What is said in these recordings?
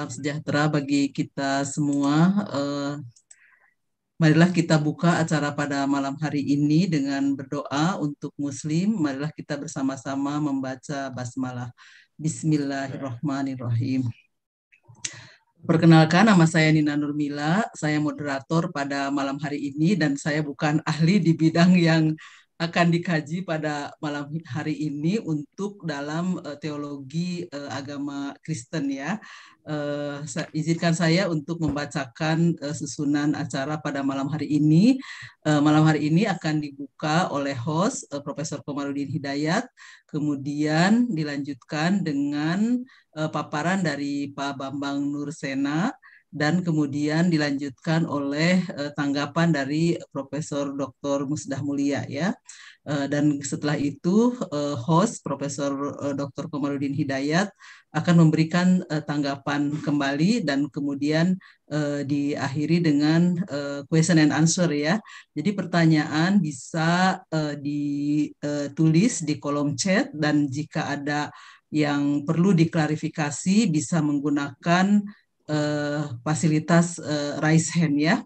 salam sejahtera bagi kita semua. Uh, marilah kita buka acara pada malam hari ini dengan berdoa untuk Muslim. Marilah kita bersama-sama membaca basmalah. Bismillahirrahmanirrahim. Perkenalkan, nama saya Nina Nurmila. Saya moderator pada malam hari ini dan saya bukan ahli di bidang yang akan dikaji pada malam hari ini untuk dalam uh, teologi uh, agama Kristen ya. Uh, sa izinkan saya untuk membacakan uh, susunan acara pada malam hari ini. Uh, malam hari ini akan dibuka oleh host uh, Profesor Komarudin Hidayat, kemudian dilanjutkan dengan uh, paparan dari Pak Bambang Nursena dan kemudian dilanjutkan oleh eh, tanggapan dari Profesor Dr. Musdah Mulia ya. Eh, dan setelah itu eh, host Profesor Dr. Komarudin Hidayat akan memberikan tanggapan kembali dan kemudian diakhiri dengan question and answer ya. Jadi pertanyaan bisa ditulis di kolom chat dan jika ada yang perlu diklarifikasi bisa menggunakan uh, fasilitas uh, raise hand ya.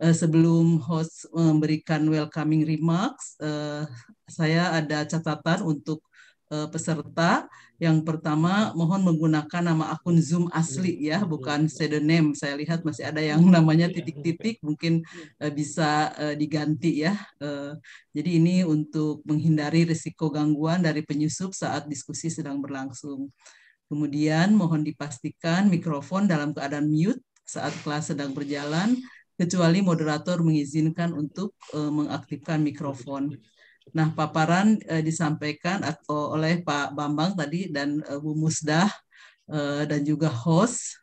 Uh, sebelum host memberikan welcoming remarks, uh, saya ada catatan untuk uh, peserta. Yang pertama, mohon menggunakan nama akun Zoom asli hmm. ya, bukan hmm. pseudonym. Saya lihat masih ada yang namanya hmm. titik-titik, mungkin uh, bisa uh, diganti ya. Uh, jadi ini untuk menghindari risiko gangguan dari penyusup saat diskusi sedang berlangsung. Kemudian mohon dipastikan mikrofon dalam keadaan mute saat kelas sedang berjalan, kecuali moderator mengizinkan untuk uh, mengaktifkan mikrofon. Nah, paparan uh, disampaikan atau oleh Pak Bambang tadi dan uh, Bu Musdah uh, dan juga host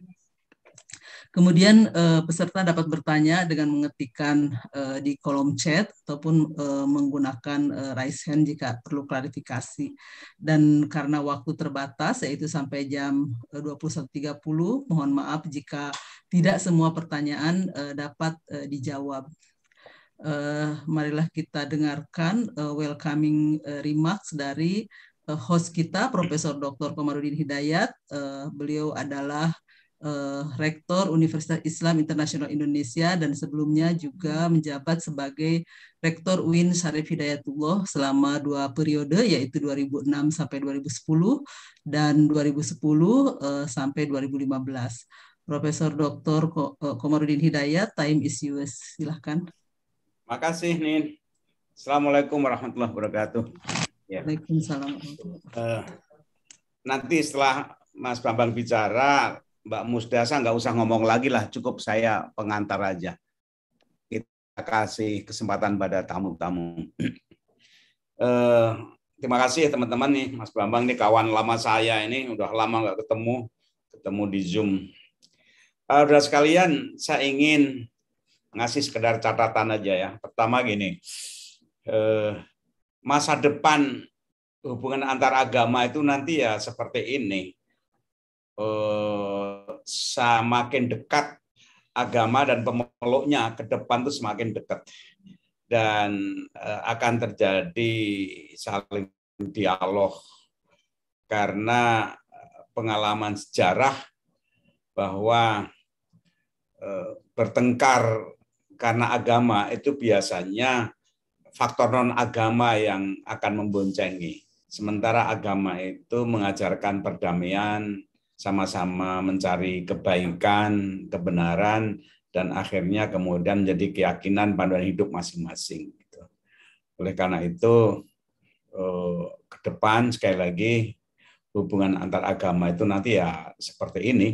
Kemudian uh, peserta dapat bertanya dengan mengetikkan uh, di kolom chat ataupun uh, menggunakan uh, raise hand jika perlu klarifikasi. Dan karena waktu terbatas yaitu sampai jam 21.30, mohon maaf jika tidak semua pertanyaan uh, dapat uh, dijawab. Uh, marilah kita dengarkan uh, welcoming uh, remarks dari uh, host kita Profesor Dr. Komarudin Hidayat. Uh, beliau adalah uh, rektor Universitas Islam Internasional Indonesia dan sebelumnya juga hmm. menjabat sebagai rektor UIN Syarif Hidayatullah selama dua periode yaitu 2006 sampai 2010 dan 2010 uh, eh, sampai 2015. Profesor Dr. Eh, Komarudin Hidayat, time is yours. Silahkan. Makasih, Nin. Assalamualaikum warahmatullahi wabarakatuh. Ya. Waalaikumsalam. Uh, nanti setelah Mas Bambang bicara, Mbak Musdasa nggak usah ngomong lagi lah, cukup saya pengantar aja. Kita kasih kesempatan pada tamu-tamu. eh, terima kasih ya teman-teman nih, Mas Bambang nih kawan lama saya ini, udah lama nggak ketemu, ketemu di Zoom. Uh, sekalian, saya ingin ngasih sekedar catatan aja ya. Pertama gini, eh, masa depan hubungan antar agama itu nanti ya seperti ini. Eh, semakin dekat agama dan pemeluknya ke depan itu semakin dekat dan eh, akan terjadi saling dialog karena eh, pengalaman sejarah bahwa eh, bertengkar karena agama itu biasanya faktor non agama yang akan memboncengi sementara agama itu mengajarkan perdamaian sama-sama mencari kebaikan, kebenaran, dan akhirnya kemudian menjadi keyakinan panduan hidup masing-masing. Gitu. Oleh karena itu, eh, ke depan sekali lagi hubungan antar agama itu nanti ya seperti ini.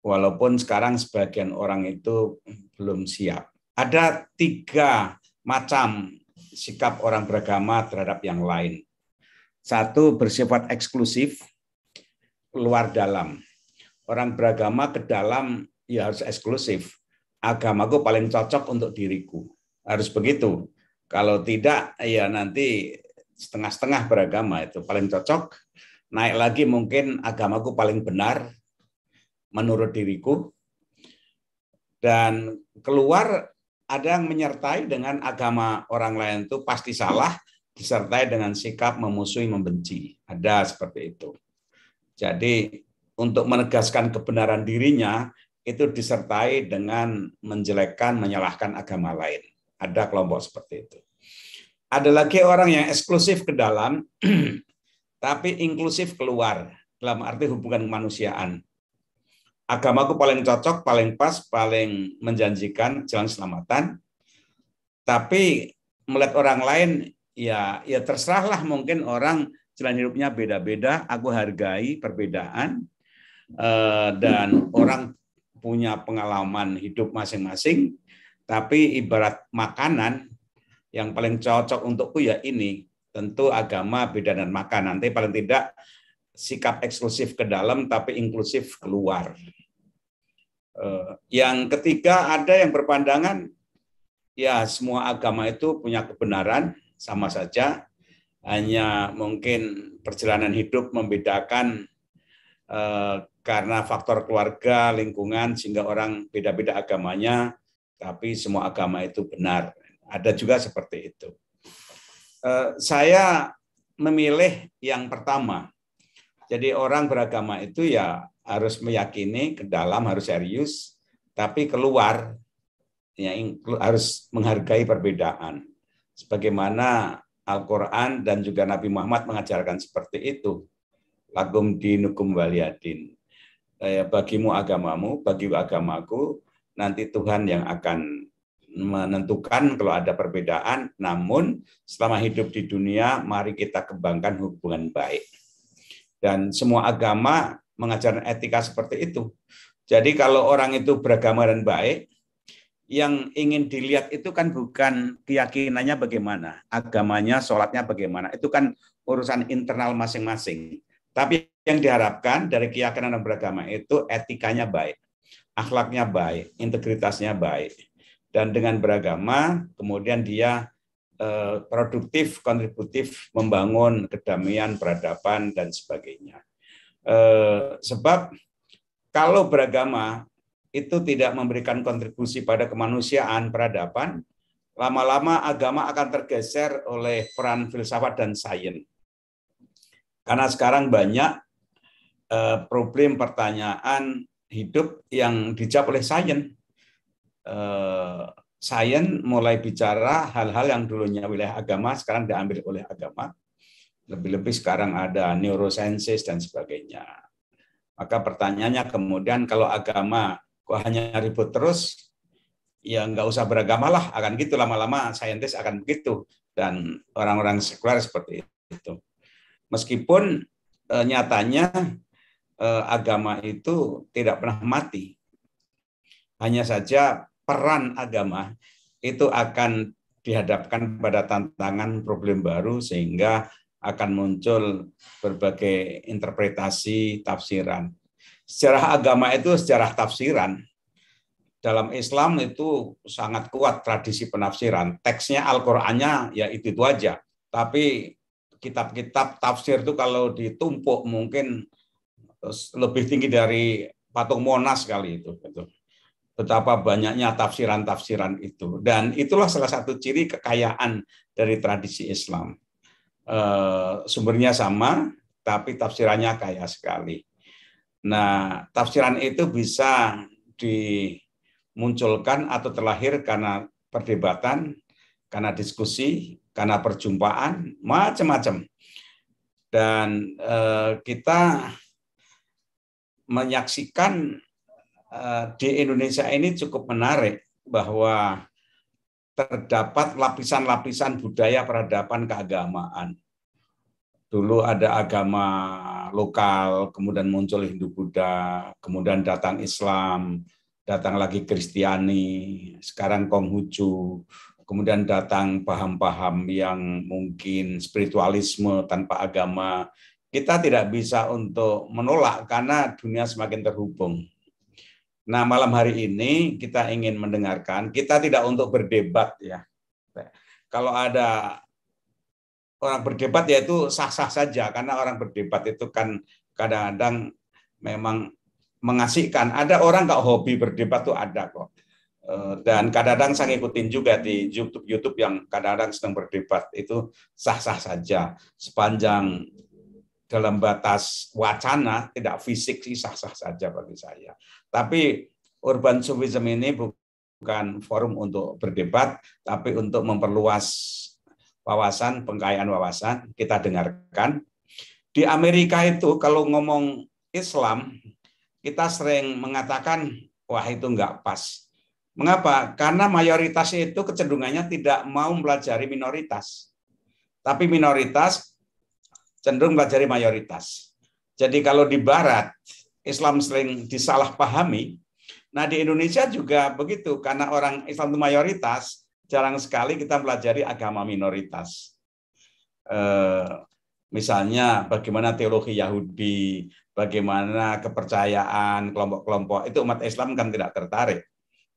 Walaupun sekarang sebagian orang itu belum siap. Ada tiga macam sikap orang beragama terhadap yang lain. Satu bersifat eksklusif, keluar dalam. Orang beragama ke dalam ya harus eksklusif. Agamaku paling cocok untuk diriku. Harus begitu. Kalau tidak ya nanti setengah-setengah beragama itu paling cocok. Naik lagi mungkin agamaku paling benar menurut diriku. Dan keluar ada yang menyertai dengan agama orang lain itu pasti salah, disertai dengan sikap memusuhi, membenci. Ada seperti itu. Jadi untuk menegaskan kebenaran dirinya itu disertai dengan menjelekkan, menyalahkan agama lain. Ada kelompok seperti itu. Ada lagi orang yang eksklusif ke dalam, tapi inklusif keluar dalam arti hubungan kemanusiaan. Agamaku paling cocok, paling pas, paling menjanjikan jalan selamatan. Tapi melihat orang lain, ya ya terserahlah mungkin orang jalan hidupnya beda-beda. Aku hargai perbedaan eh, dan orang punya pengalaman hidup masing-masing. Tapi ibarat makanan yang paling cocok untukku ya ini. Tentu agama beda dan makanan. Tapi paling tidak sikap eksklusif ke dalam tapi inklusif keluar. Eh, yang ketiga ada yang berpandangan ya semua agama itu punya kebenaran sama saja hanya mungkin perjalanan hidup membedakan eh, karena faktor keluarga, lingkungan, sehingga orang beda-beda agamanya, tapi semua agama itu benar. Ada juga seperti itu. Eh, saya memilih yang pertama. Jadi orang beragama itu ya harus meyakini ke dalam harus serius, tapi keluar ya harus menghargai perbedaan. Sebagaimana Al-Quran dan juga Nabi Muhammad mengajarkan seperti itu. Lakum dinukum waliyadin. Eh, bagimu agamamu, bagi agamaku, nanti Tuhan yang akan menentukan kalau ada perbedaan. Namun selama hidup di dunia, mari kita kembangkan hubungan baik. Dan semua agama mengajarkan etika seperti itu. Jadi kalau orang itu beragama dan baik, yang ingin dilihat itu kan bukan keyakinannya bagaimana, agamanya, sholatnya bagaimana. Itu kan urusan internal masing-masing. Tapi yang diharapkan dari keyakinan dan beragama itu etikanya baik, akhlaknya baik, integritasnya baik. Dan dengan beragama, kemudian dia eh, produktif, kontributif, membangun kedamaian, peradaban, dan sebagainya. Eh, sebab kalau beragama itu tidak memberikan kontribusi pada kemanusiaan peradaban, lama-lama agama akan tergeser oleh peran filsafat dan sains. Karena sekarang banyak eh, problem pertanyaan hidup yang dijawab oleh sains. Eh, sains mulai bicara hal-hal yang dulunya wilayah agama, sekarang diambil oleh agama. Lebih-lebih sekarang ada neurosensis dan sebagainya. Maka pertanyaannya kemudian kalau agama Kok hanya ribut terus, ya nggak usah beragama lah, akan gitu lama-lama saintis akan begitu dan orang-orang sekuler seperti itu. Meskipun e, nyatanya e, agama itu tidak pernah mati, hanya saja peran agama itu akan dihadapkan pada tantangan problem baru sehingga akan muncul berbagai interpretasi tafsiran. Sejarah agama itu sejarah tafsiran. Dalam Islam itu sangat kuat tradisi penafsiran. Teksnya Al-Qur'annya ya itu itu aja. Tapi kitab-kitab tafsir itu kalau ditumpuk mungkin eh, lebih tinggi dari patung Monas kali itu. Gitu betapa banyaknya tafsiran-tafsiran itu. Dan itulah salah satu ciri kekayaan dari tradisi Islam. Eh, sumbernya sama, tapi tafsirannya kaya sekali. Nah, tafsiran itu bisa dimunculkan atau terlahir karena perdebatan, karena diskusi, karena perjumpaan, macam-macam. Dan eh, kita menyaksikan eh, di Indonesia ini cukup menarik bahwa terdapat lapisan-lapisan budaya peradaban keagamaan dulu ada agama lokal, kemudian muncul Hindu Buddha, kemudian datang Islam, datang lagi Kristiani, sekarang Konghucu, kemudian datang paham-paham yang mungkin spiritualisme tanpa agama. Kita tidak bisa untuk menolak karena dunia semakin terhubung. Nah, malam hari ini kita ingin mendengarkan, kita tidak untuk berdebat ya. Kalau ada orang berdebat ya itu sah-sah saja karena orang berdebat itu kan kadang-kadang memang mengasihkan. Ada orang nggak hobi berdebat tuh ada kok. Eh, dan kadang-kadang saya ngikutin juga di YouTube YouTube yang kadang-kadang sedang berdebat itu sah-sah saja sepanjang dalam batas wacana tidak fisik sih sah-sah saja bagi saya. Tapi urban sufism ini bukan forum untuk berdebat tapi untuk memperluas wawasan, pengkayaan wawasan, kita dengarkan. Di Amerika itu kalau ngomong Islam, kita sering mengatakan, wah itu nggak pas. Mengapa? Karena mayoritas itu kecenderungannya tidak mau mempelajari minoritas. Tapi minoritas cenderung mempelajari mayoritas. Jadi kalau di Barat, Islam sering disalahpahami. Nah di Indonesia juga begitu, karena orang Islam itu mayoritas, jarang sekali kita pelajari agama minoritas. Eh, misalnya bagaimana teologi Yahudi, bagaimana kepercayaan kelompok-kelompok itu umat Islam kan tidak tertarik.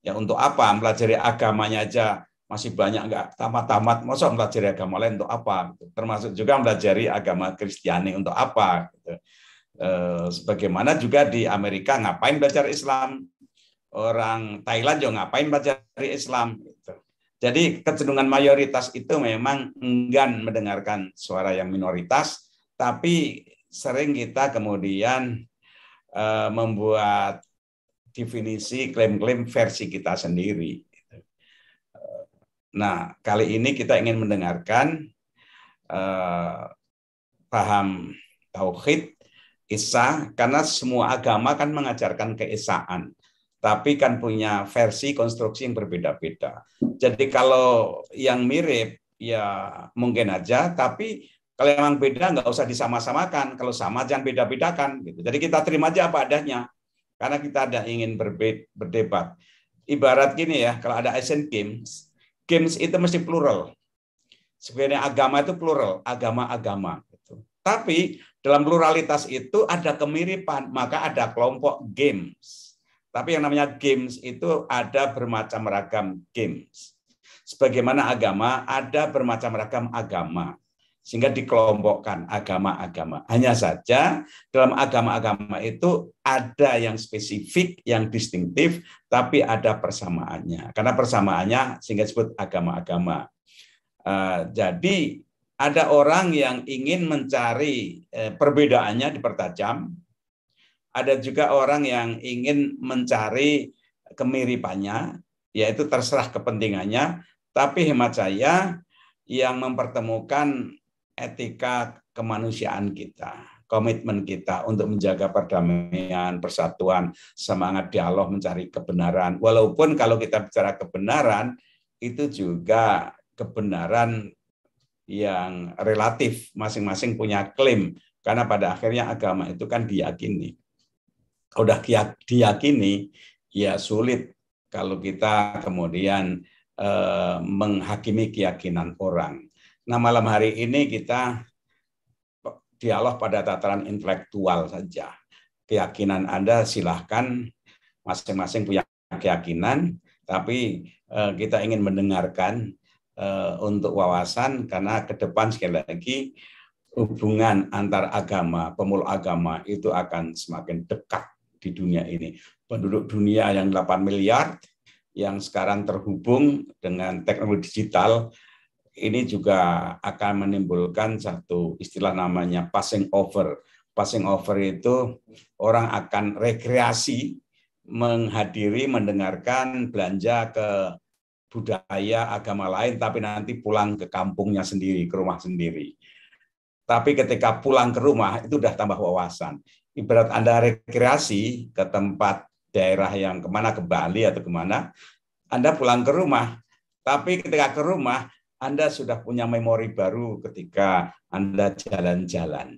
Ya untuk apa mempelajari agamanya aja masih banyak nggak tamat-tamat, masa mempelajari agama lain untuk apa? Gitu. Termasuk juga mempelajari agama Kristiani untuk apa? Gitu. Eh, sebagaimana juga di Amerika ngapain belajar Islam? Orang Thailand juga ngapain belajar Islam? Jadi kecenderungan mayoritas itu memang enggan mendengarkan suara yang minoritas, tapi sering kita kemudian e, membuat definisi klaim-klaim versi kita sendiri. Eh, nah, kali ini kita ingin mendengarkan e, paham tauhid Isa karena semua agama kan mengajarkan keesaan tapi kan punya versi konstruksi yang berbeda-beda. Jadi kalau yang mirip ya mungkin aja, tapi kalau memang beda nggak usah disama-samakan. Kalau sama jangan beda-bedakan. Gitu. Jadi kita terima aja apa adanya, karena kita ada ingin berdebat. Ibarat gini ya, kalau ada Asian Games, games itu mesti plural. Sebenarnya agama itu plural, agama-agama. Gitu. Tapi dalam pluralitas itu ada kemiripan, maka ada kelompok games tapi yang namanya games itu ada bermacam ragam games. Sebagaimana agama ada bermacam ragam agama. Sehingga dikelompokkan agama-agama. Hanya saja dalam agama-agama itu ada yang spesifik, yang distintif, tapi ada persamaannya. Karena persamaannya sehingga disebut agama-agama. Eh, jadi ada orang yang ingin mencari eh, perbedaannya dipertajam, ada juga orang yang ingin mencari kemiripannya, yaitu terserah kepentingannya. Tapi hemat saya yang mempertemukan etika kemanusiaan kita, komitmen kita untuk menjaga perdamaian, persatuan, semangat dialog mencari kebenaran. Walaupun kalau kita bicara kebenaran, itu juga kebenaran yang relatif, masing-masing punya klaim. Karena pada akhirnya agama itu kan diyakini udah diyakini ya sulit kalau kita kemudian eh, menghakimi keyakinan orang. Nah malam hari ini kita dialog pada tataran intelektual saja. Keyakinan Anda silahkan masing-masing punya keyakinan, tapi eh, kita ingin mendengarkan eh, untuk wawasan karena ke depan sekali lagi hubungan antar agama, pemuluh agama itu akan semakin dekat di dunia ini. Penduduk dunia yang 8 miliar yang sekarang terhubung dengan teknologi digital ini juga akan menimbulkan satu istilah namanya passing over. Passing over itu orang akan rekreasi menghadiri, mendengarkan belanja ke budaya agama lain, tapi nanti pulang ke kampungnya sendiri, ke rumah sendiri. Tapi ketika pulang ke rumah itu sudah tambah wawasan ibarat Anda rekreasi ke tempat daerah yang kemana ke Bali atau kemana, Anda pulang ke rumah. Tapi ketika ke rumah, Anda sudah punya memori baru ketika Anda jalan-jalan.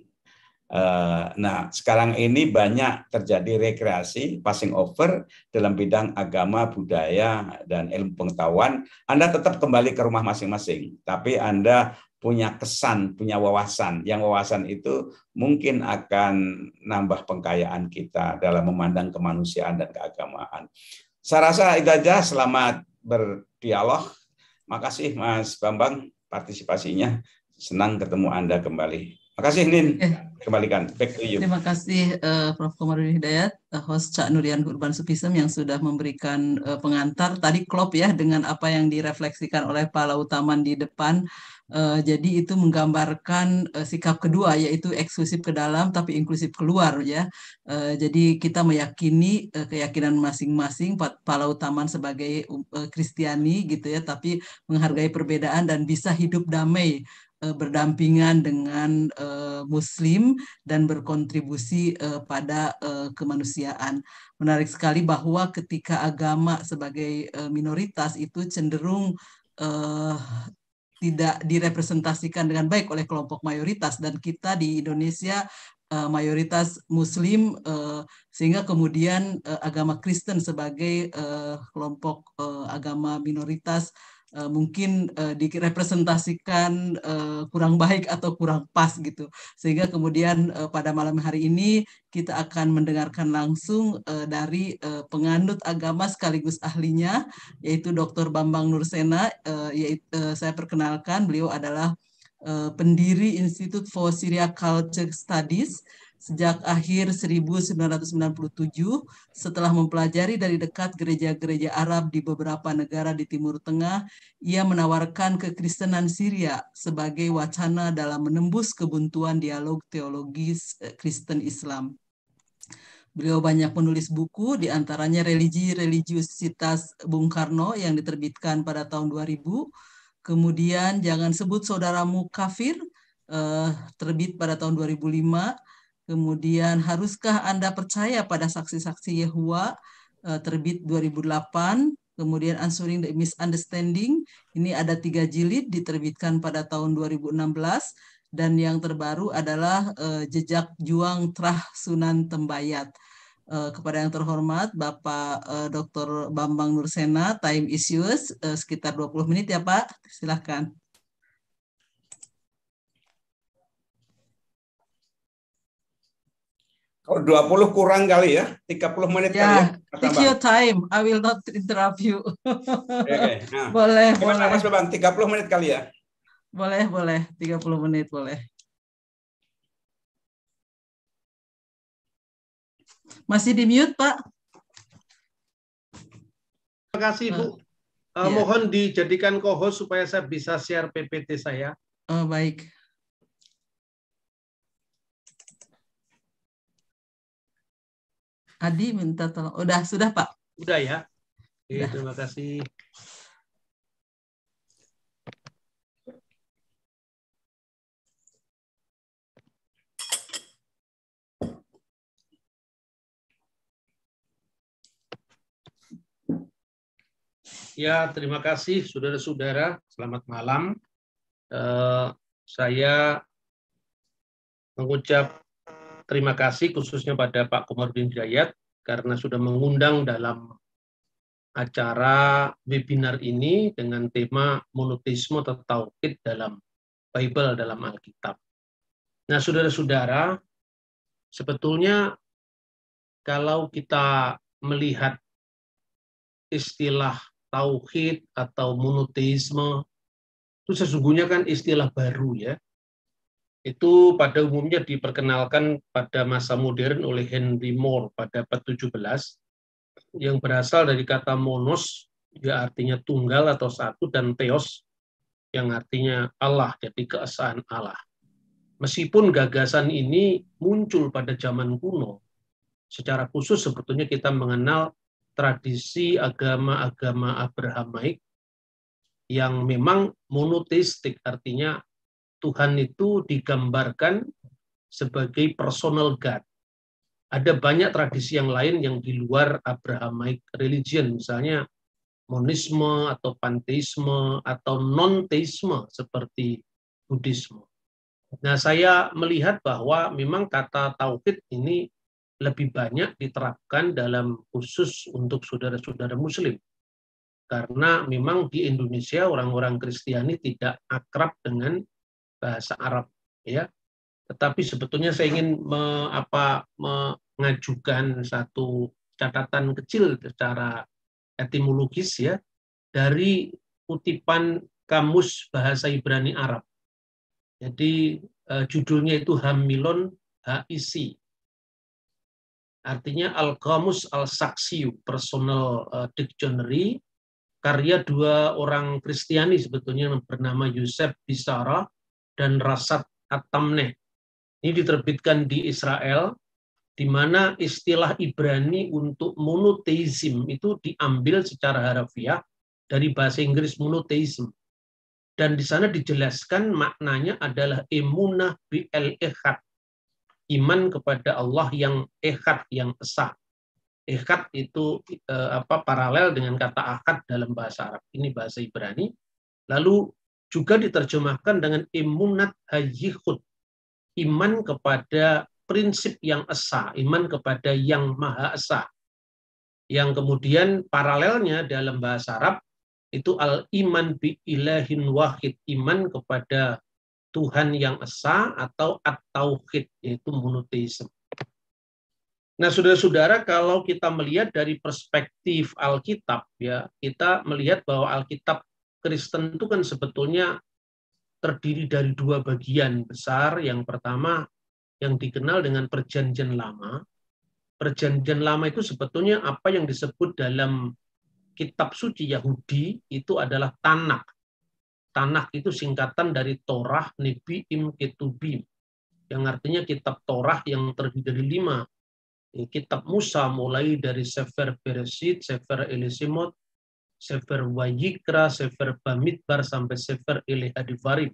Eh, nah, sekarang ini banyak terjadi rekreasi, passing over dalam bidang agama, budaya, dan ilmu pengetahuan. Anda tetap kembali ke rumah masing-masing, tapi Anda punya kesan, punya wawasan. Yang wawasan itu mungkin akan nambah pengkayaan kita dalam memandang kemanusiaan dan keagamaan. Saya rasa itu aja. Selamat berdialog. Makasih Mas Bambang partisipasinya. Senang ketemu Anda kembali. Makasih Nin. Eh. Kembalikan back to you. Terima kasih uh, Prof. Komarudin Hidayat, uh, host Cak Nurian Urban Supism yang sudah memberikan uh, pengantar tadi klop ya dengan apa yang direfleksikan oleh Pak Lautaman di depan Eh, jadi itu menggambarkan uh, sikap kedua yaitu eksklusif ke dalam tapi inklusif keluar ya. Uh, jadi kita meyakini uh, keyakinan masing-masing Palau Taman sebagai um, Kristiani uh, gitu ya tapi menghargai perbedaan dan bisa hidup damai berdampingan dengan uh, muslim dan berkontribusi uh, pada uh, kemanusiaan menarik sekali bahwa ketika agama sebagai uh, minoritas itu cenderung uh, tidak direpresentasikan dengan baik oleh kelompok mayoritas dan kita di Indonesia eh, mayoritas Muslim eh, sehingga kemudian eh, agama Kristen sebagai kelompok agama minoritas Eh, mungkin uh, direpresentasikan uh, kurang baik atau kurang pas gitu sehingga kemudian uh, pada malam hari ini kita akan mendengarkan langsung uh, dari uh, penganut agama sekaligus ahlinya yaitu Dr. Bambang Nursena uh, yaitu uh, saya perkenalkan beliau adalah uh, pendiri Institute for Syria Culture Studies sejak akhir 1997 setelah mempelajari dari dekat gereja-gereja Arab di beberapa negara di Timur Tengah, ia menawarkan kekristenan Syria sebagai wacana dalam menembus kebuntuan dialog teologis Kristen Islam. Beliau banyak menulis buku, diantaranya Religi Religiusitas Bung Karno yang diterbitkan pada tahun 2000, kemudian Jangan Sebut Saudaramu Kafir, eh, terbit pada tahun 2005, Kemudian haruskah Anda percaya pada saksi-saksi Yehua eh, terbit 2008, kemudian Answering the Misunderstanding, ini ada tiga jilid diterbitkan pada tahun 2016, dan yang terbaru adalah eh, Jejak Juang Trah Sunan Tembayat. Eh, kepada yang terhormat Bapak Dr. Bambang Nursena, time issues sekitar 20 menit ya Pak, silahkan. Oh, 20 kurang kali ya, 30 menit yeah, kali ya. Take your time, I will not interrupt you. okay, okay. Nah, boleh, Gimana boleh. Mas Bang, 30 menit kali ya? Boleh, boleh, 30 menit boleh. Masih di mute, Pak? Terima kasih, Bu. Uh, yeah. Eh, iya. Mohon dijadikan co-host supaya saya bisa share PPT saya. Oh, baik. Adi minta tolong. Udah, sudah Pak. Udah ya. Oke, Udah. terima kasih. Ya, terima kasih saudara-saudara. Selamat malam. Eh, saya mengucap terima kasih khususnya pada Pak Komarudin Jayat karena sudah mengundang dalam acara webinar ini dengan tema monoteisme atau tauhid dalam Bible dalam Alkitab. Nah, saudara-saudara, sebetulnya kalau kita melihat istilah tauhid atau monoteisme itu sesungguhnya kan istilah baru ya itu pada umumnya diperkenalkan pada masa modern oleh Henry Moore pada abad 17 yang berasal dari kata monos yang artinya tunggal atau satu dan theos yang artinya Allah jadi keesaan Allah. Meskipun gagasan ini muncul pada zaman kuno, secara khusus sebetulnya kita mengenal tradisi agama-agama Abrahamaik yang memang monoteistik artinya Tuhan itu digambarkan sebagai personal God. Ada banyak tradisi yang lain yang di luar Abrahamic religion, misalnya monisme atau panteisme atau non-teisme seperti Buddhisme. Nah, saya melihat bahwa memang kata tauhid ini lebih banyak diterapkan dalam khusus untuk saudara-saudara muslim. Karena memang di Indonesia orang-orang Kristiani tidak akrab dengan bahasa Arab ya tetapi sebetulnya saya ingin me, apa, mengajukan satu catatan kecil secara etimologis ya dari kutipan kamus bahasa Ibrani Arab. Jadi eh, judulnya itu Hamilon HIC. Artinya al kamus Al-Saksiu, personal e, dictionary, karya dua orang Kristiani sebetulnya bernama Yusuf Bisara dan Rasat at Ini diterbitkan di Israel, di mana istilah Ibrani untuk monoteism itu diambil secara harafiah dari bahasa Inggris monoteism. Dan di sana dijelaskan maknanya adalah imunah bil ehad. Iman kepada Allah yang ehad, yang esa. Ehad itu eh, apa paralel dengan kata akad dalam bahasa Arab. Ini bahasa Ibrani. Lalu juga diterjemahkan dengan imunat hayyihud, iman kepada prinsip yang esa, iman kepada yang maha esa. Yang kemudian paralelnya dalam bahasa Arab itu al iman bi ilahin wahid, iman kepada Tuhan yang esa atau at-tauhid yaitu monoteisme. Nah, saudara-saudara, kalau kita melihat dari perspektif Alkitab ya, kita melihat bahwa Alkitab Kristen itu kan sebetulnya terdiri dari dua bagian besar. Yang pertama yang dikenal dengan perjanjian lama. Perjanjian lama itu sebetulnya apa yang disebut dalam kitab suci Yahudi itu adalah Tanak. Tanak itu singkatan dari Torah, Nebiim, Ketubim. Yang artinya kitab Torah yang terdiri dari lima. Kitab Musa mulai dari Sefer Beresit, Sefer Elisimot, Sefer Wayikra, Sefer Bamidbar, sampai Sefer Elehadivarim.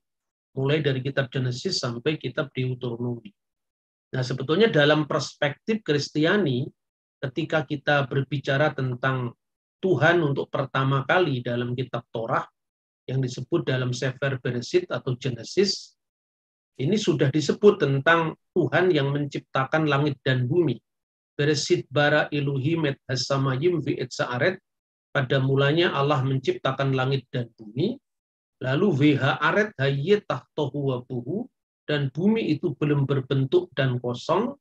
Mulai dari kitab Genesis sampai kitab Deuteronomi. Nah sebetulnya dalam perspektif Kristiani, ketika kita berbicara tentang Tuhan untuk pertama kali dalam kitab Torah, yang disebut dalam Sefer Beresit atau Genesis, ini sudah disebut tentang Tuhan yang menciptakan langit dan bumi. Beresit bara iluhi met hasamayim vi et saaret pada mulanya Allah menciptakan langit dan bumi, lalu VH aret hayye tahtohu wa buhu, dan bumi itu belum berbentuk dan kosong,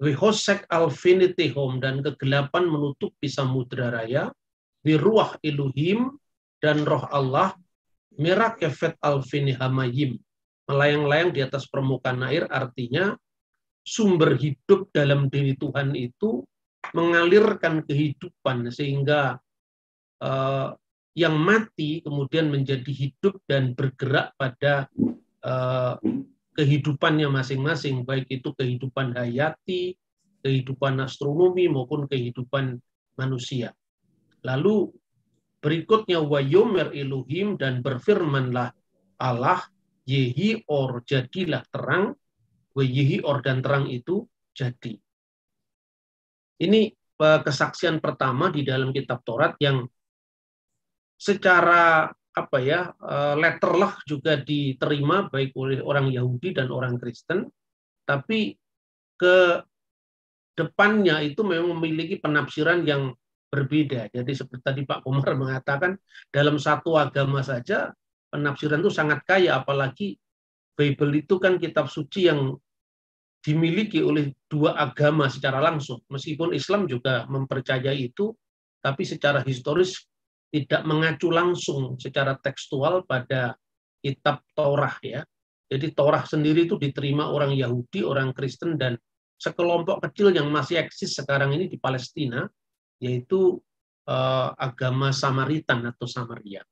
Wihosek alfinity home dan kegelapan menutup bisa mudra raya, wiruah iluhim dan roh Allah, merah kefet hamayim, melayang-layang di atas permukaan air, artinya sumber hidup dalam diri Tuhan itu mengalirkan kehidupan sehingga uh, yang mati kemudian menjadi hidup dan bergerak pada uh, kehidupannya masing-masing, baik itu kehidupan hayati, kehidupan astronomi maupun kehidupan manusia. Lalu berikutnya wayomer Elohim dan berfirmanlah Allah yehi or jadilah terang, yehi or dan terang itu jadi. Ini eh, kesaksian pertama di dalam kitab Taurat yang secara apa ya eh, letter lah juga diterima baik oleh orang Yahudi dan orang Kristen tapi ke depannya itu memang memiliki penafsiran yang berbeda jadi seperti tadi Pak Komar mengatakan dalam satu agama saja penafsiran itu sangat kaya apalagi Bible itu kan kitab suci yang dimiliki oleh dua agama secara langsung. Meskipun Islam juga mempercayai itu, tapi secara historis tidak mengacu langsung secara tekstual pada kitab Torah ya. Jadi Torah sendiri itu diterima orang Yahudi, orang Kristen dan sekelompok kecil yang masih eksis sekarang ini di Palestina yaitu eh, agama Samaritan atau Samaria.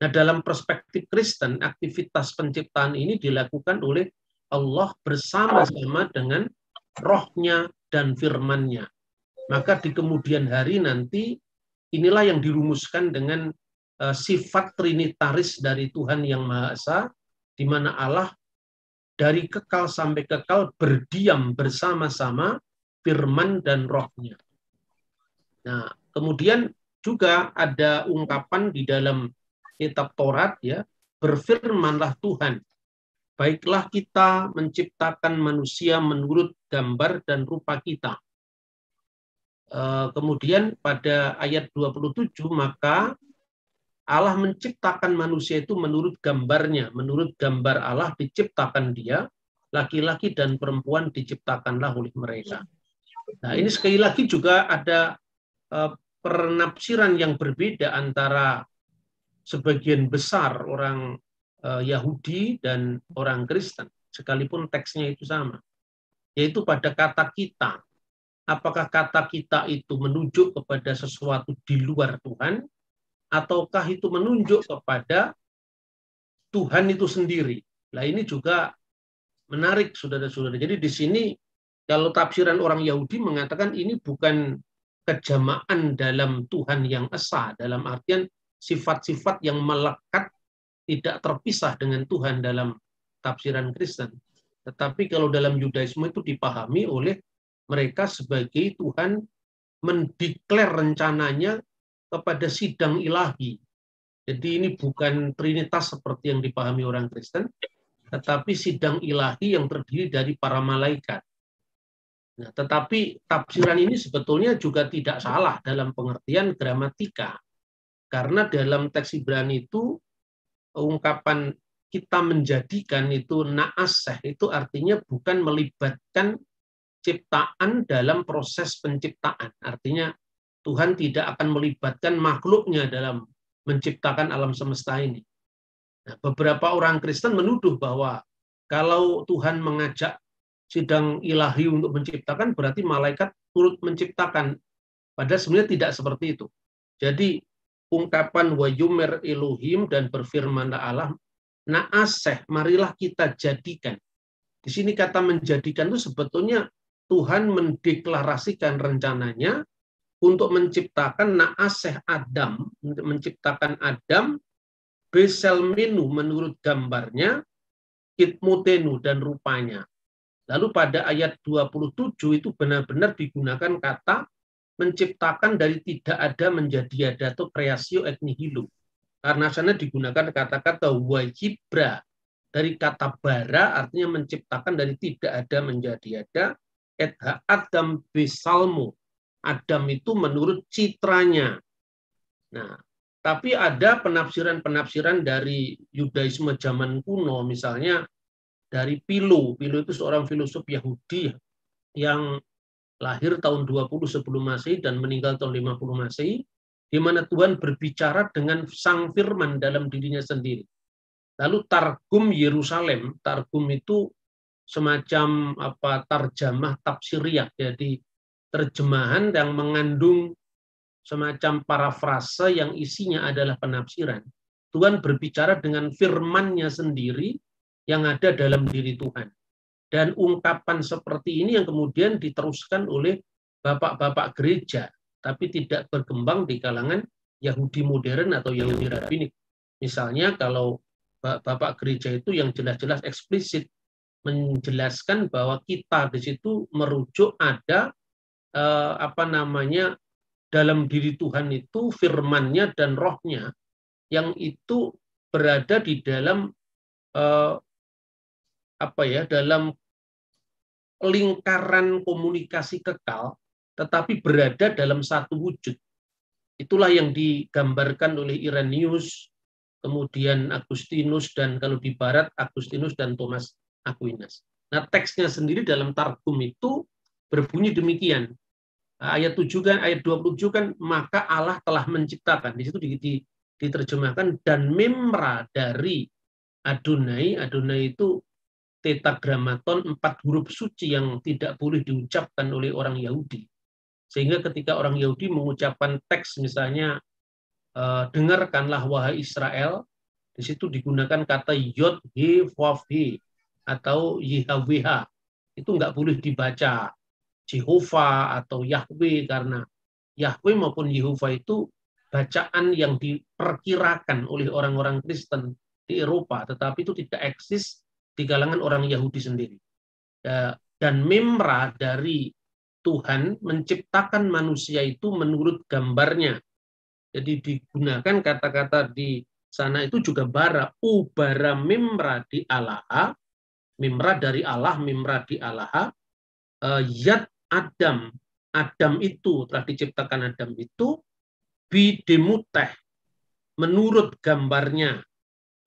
Nah, dalam perspektif Kristen, aktivitas penciptaan ini dilakukan oleh Allah bersama-sama dengan rohnya dan firmannya. Maka di kemudian hari nanti inilah yang dirumuskan dengan eh, sifat trinitaris dari Tuhan yang Maha Esa, di mana Allah dari kekal sampai kekal berdiam bersama-sama firman dan rohnya. Nah, kemudian juga ada ungkapan di dalam kitab Taurat ya, berfirmanlah Tuhan baiklah kita menciptakan manusia menurut gambar dan rupa kita. Eh, kemudian pada ayat 27, maka Allah menciptakan manusia itu menurut gambarnya. Menurut gambar Allah diciptakan dia, laki-laki dan perempuan diciptakanlah oleh mereka. Nah ini sekali lagi juga ada eh, pernafsiran yang berbeda antara sebagian besar orang Eh, Yahudi dan orang Kristen, sekalipun teksnya itu sama, yaitu pada kata kita. Apakah kata kita itu menunjuk kepada sesuatu di luar Tuhan, ataukah itu menunjuk kepada Tuhan itu sendiri? Nah ini juga menarik, saudara-saudara. Jadi di sini kalau tafsiran orang Yahudi mengatakan ini bukan kejamaan dalam Tuhan yang esa, dalam artian sifat-sifat yang melekat tidak terpisah dengan Tuhan dalam tafsiran Kristen. Tetapi kalau dalam Yudaisme itu dipahami oleh mereka sebagai Tuhan mendeklar rencananya kepada sidang ilahi. Jadi ini bukan trinitas seperti yang dipahami orang Kristen, tetapi sidang ilahi yang terdiri dari para malaikat. Nah, tetapi tafsiran ini sebetulnya juga tidak salah dalam pengertian gramatika. Karena dalam teks Ibrani itu ungkapan kita menjadikan itu naasah itu artinya bukan melibatkan ciptaan dalam proses penciptaan. Artinya Tuhan tidak akan melibatkan makhluknya dalam menciptakan alam semesta ini. Nah, beberapa orang Kristen menuduh bahwa kalau Tuhan mengajak sidang ilahi untuk menciptakan, berarti malaikat turut menciptakan. Padahal sebenarnya tidak seperti itu. Jadi ungkapan wa yumer iluhim dan berfirmanlah Allah naaseh marilah kita jadikan di sini kata menjadikan itu sebetulnya Tuhan mendeklarasikan rencananya untuk menciptakan naaseh Adam untuk menciptakan Adam besel minu menurut gambarnya kitmutenu dan rupanya lalu pada ayat 27 itu benar-benar digunakan kata menciptakan dari tidak ada menjadi ada atau kreasio et nihilo. Karena sana digunakan kata-kata wajibra dari kata bara artinya menciptakan dari tidak ada menjadi ada et adam bisalmu. Adam itu menurut citranya. Nah, tapi ada penafsiran-penafsiran dari Yudaisme zaman kuno misalnya dari Pilo. Pilo itu seorang filosof Yahudi yang lahir tahun 20 sebelum Masehi dan meninggal tahun 50 Masehi, di mana Tuhan berbicara dengan sang firman dalam dirinya sendiri. Lalu targum Yerusalem, targum itu semacam apa tarjamah tafsiriah, jadi terjemahan yang mengandung semacam parafrase yang isinya adalah penafsiran. Tuhan berbicara dengan firmannya sendiri yang ada dalam diri Tuhan. Dan ungkapan seperti ini yang kemudian diteruskan oleh bapak-bapak gereja, tapi tidak berkembang di kalangan Yahudi modern atau Yahudi iya. rabbinik. Misalnya kalau bapak gereja itu yang jelas-jelas eksplisit menjelaskan bahwa kita di situ merujuk ada eh, apa namanya dalam diri Tuhan itu firmannya dan rohnya yang itu berada di dalam eh, apa ya dalam lingkaran komunikasi kekal, tetapi berada dalam satu wujud. Itulah yang digambarkan oleh Irenius, kemudian Agustinus, dan kalau di Barat, Agustinus dan Thomas Aquinas. Nah, teksnya sendiri dalam Targum itu berbunyi demikian. Ayat 7 kan, ayat 27 kan, maka Allah telah menciptakan. Di situ diterjemahkan, dan memra dari Adonai, Adonai itu tetragrammaton, empat huruf suci yang tidak boleh diucapkan oleh orang Yahudi. Sehingga ketika orang Yahudi mengucapkan teks misalnya eh, dengarkanlah wahai Israel, di situ digunakan kata yod he vav he atau yhwh. Itu nggak boleh dibaca Jehova atau Yahweh karena Yahweh maupun Yehova itu bacaan yang diperkirakan oleh orang-orang Kristen di Eropa, tetapi itu tidak eksis di kalangan orang Yahudi sendiri. Ya, dan mimra dari Tuhan menciptakan manusia itu menurut gambarnya. Jadi digunakan kata-kata di sana itu juga bara, ubara mimra di Allah, mimra dari Allah, mimra di Allah, eh, yat Adam, Adam itu telah diciptakan Adam itu bidemuteh menurut gambarnya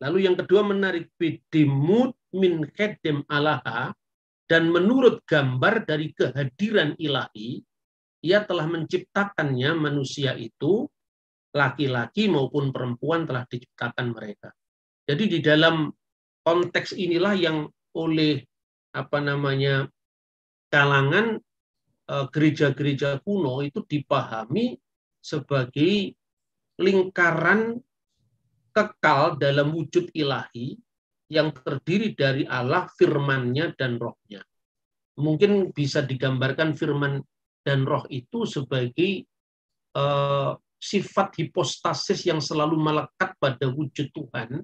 Lalu yang kedua menarik bidimut min khedem alaha dan menurut gambar dari kehadiran ilahi, ia telah menciptakannya manusia itu, laki-laki maupun perempuan telah diciptakan mereka. Jadi di dalam konteks inilah yang oleh apa namanya kalangan e, gereja-gereja kuno itu dipahami sebagai lingkaran kekal dalam wujud ilahi yang terdiri dari Allah, firmannya, dan rohnya. Mungkin bisa digambarkan firman dan roh itu sebagai uh, sifat hipostasis yang selalu melekat pada wujud Tuhan,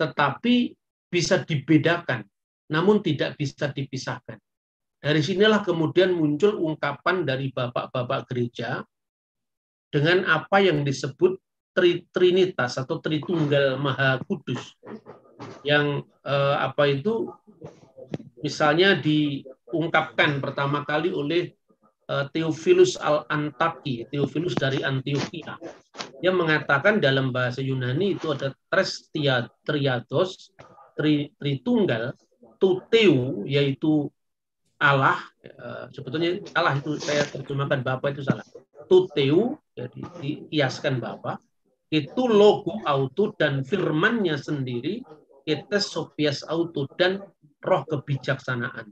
tetapi bisa dibedakan, namun tidak bisa dipisahkan. Dari sinilah kemudian muncul ungkapan dari bapak-bapak gereja dengan apa yang disebut tri, Trinitas atau Tritunggal Maha Kudus yang eh, apa itu misalnya diungkapkan pertama kali oleh eh, Theophilus al-Antaki, Theophilus dari Antioquia. yang mengatakan dalam bahasa Yunani itu ada tres triados, tri, tritunggal, tuteu yaitu Allah, eh, sebetulnya Allah itu saya terjemahkan Bapak itu salah. Tuteu, jadi dikiaskan Bapak itu logo auto dan firmannya sendiri kita sopias auto dan roh kebijaksanaan.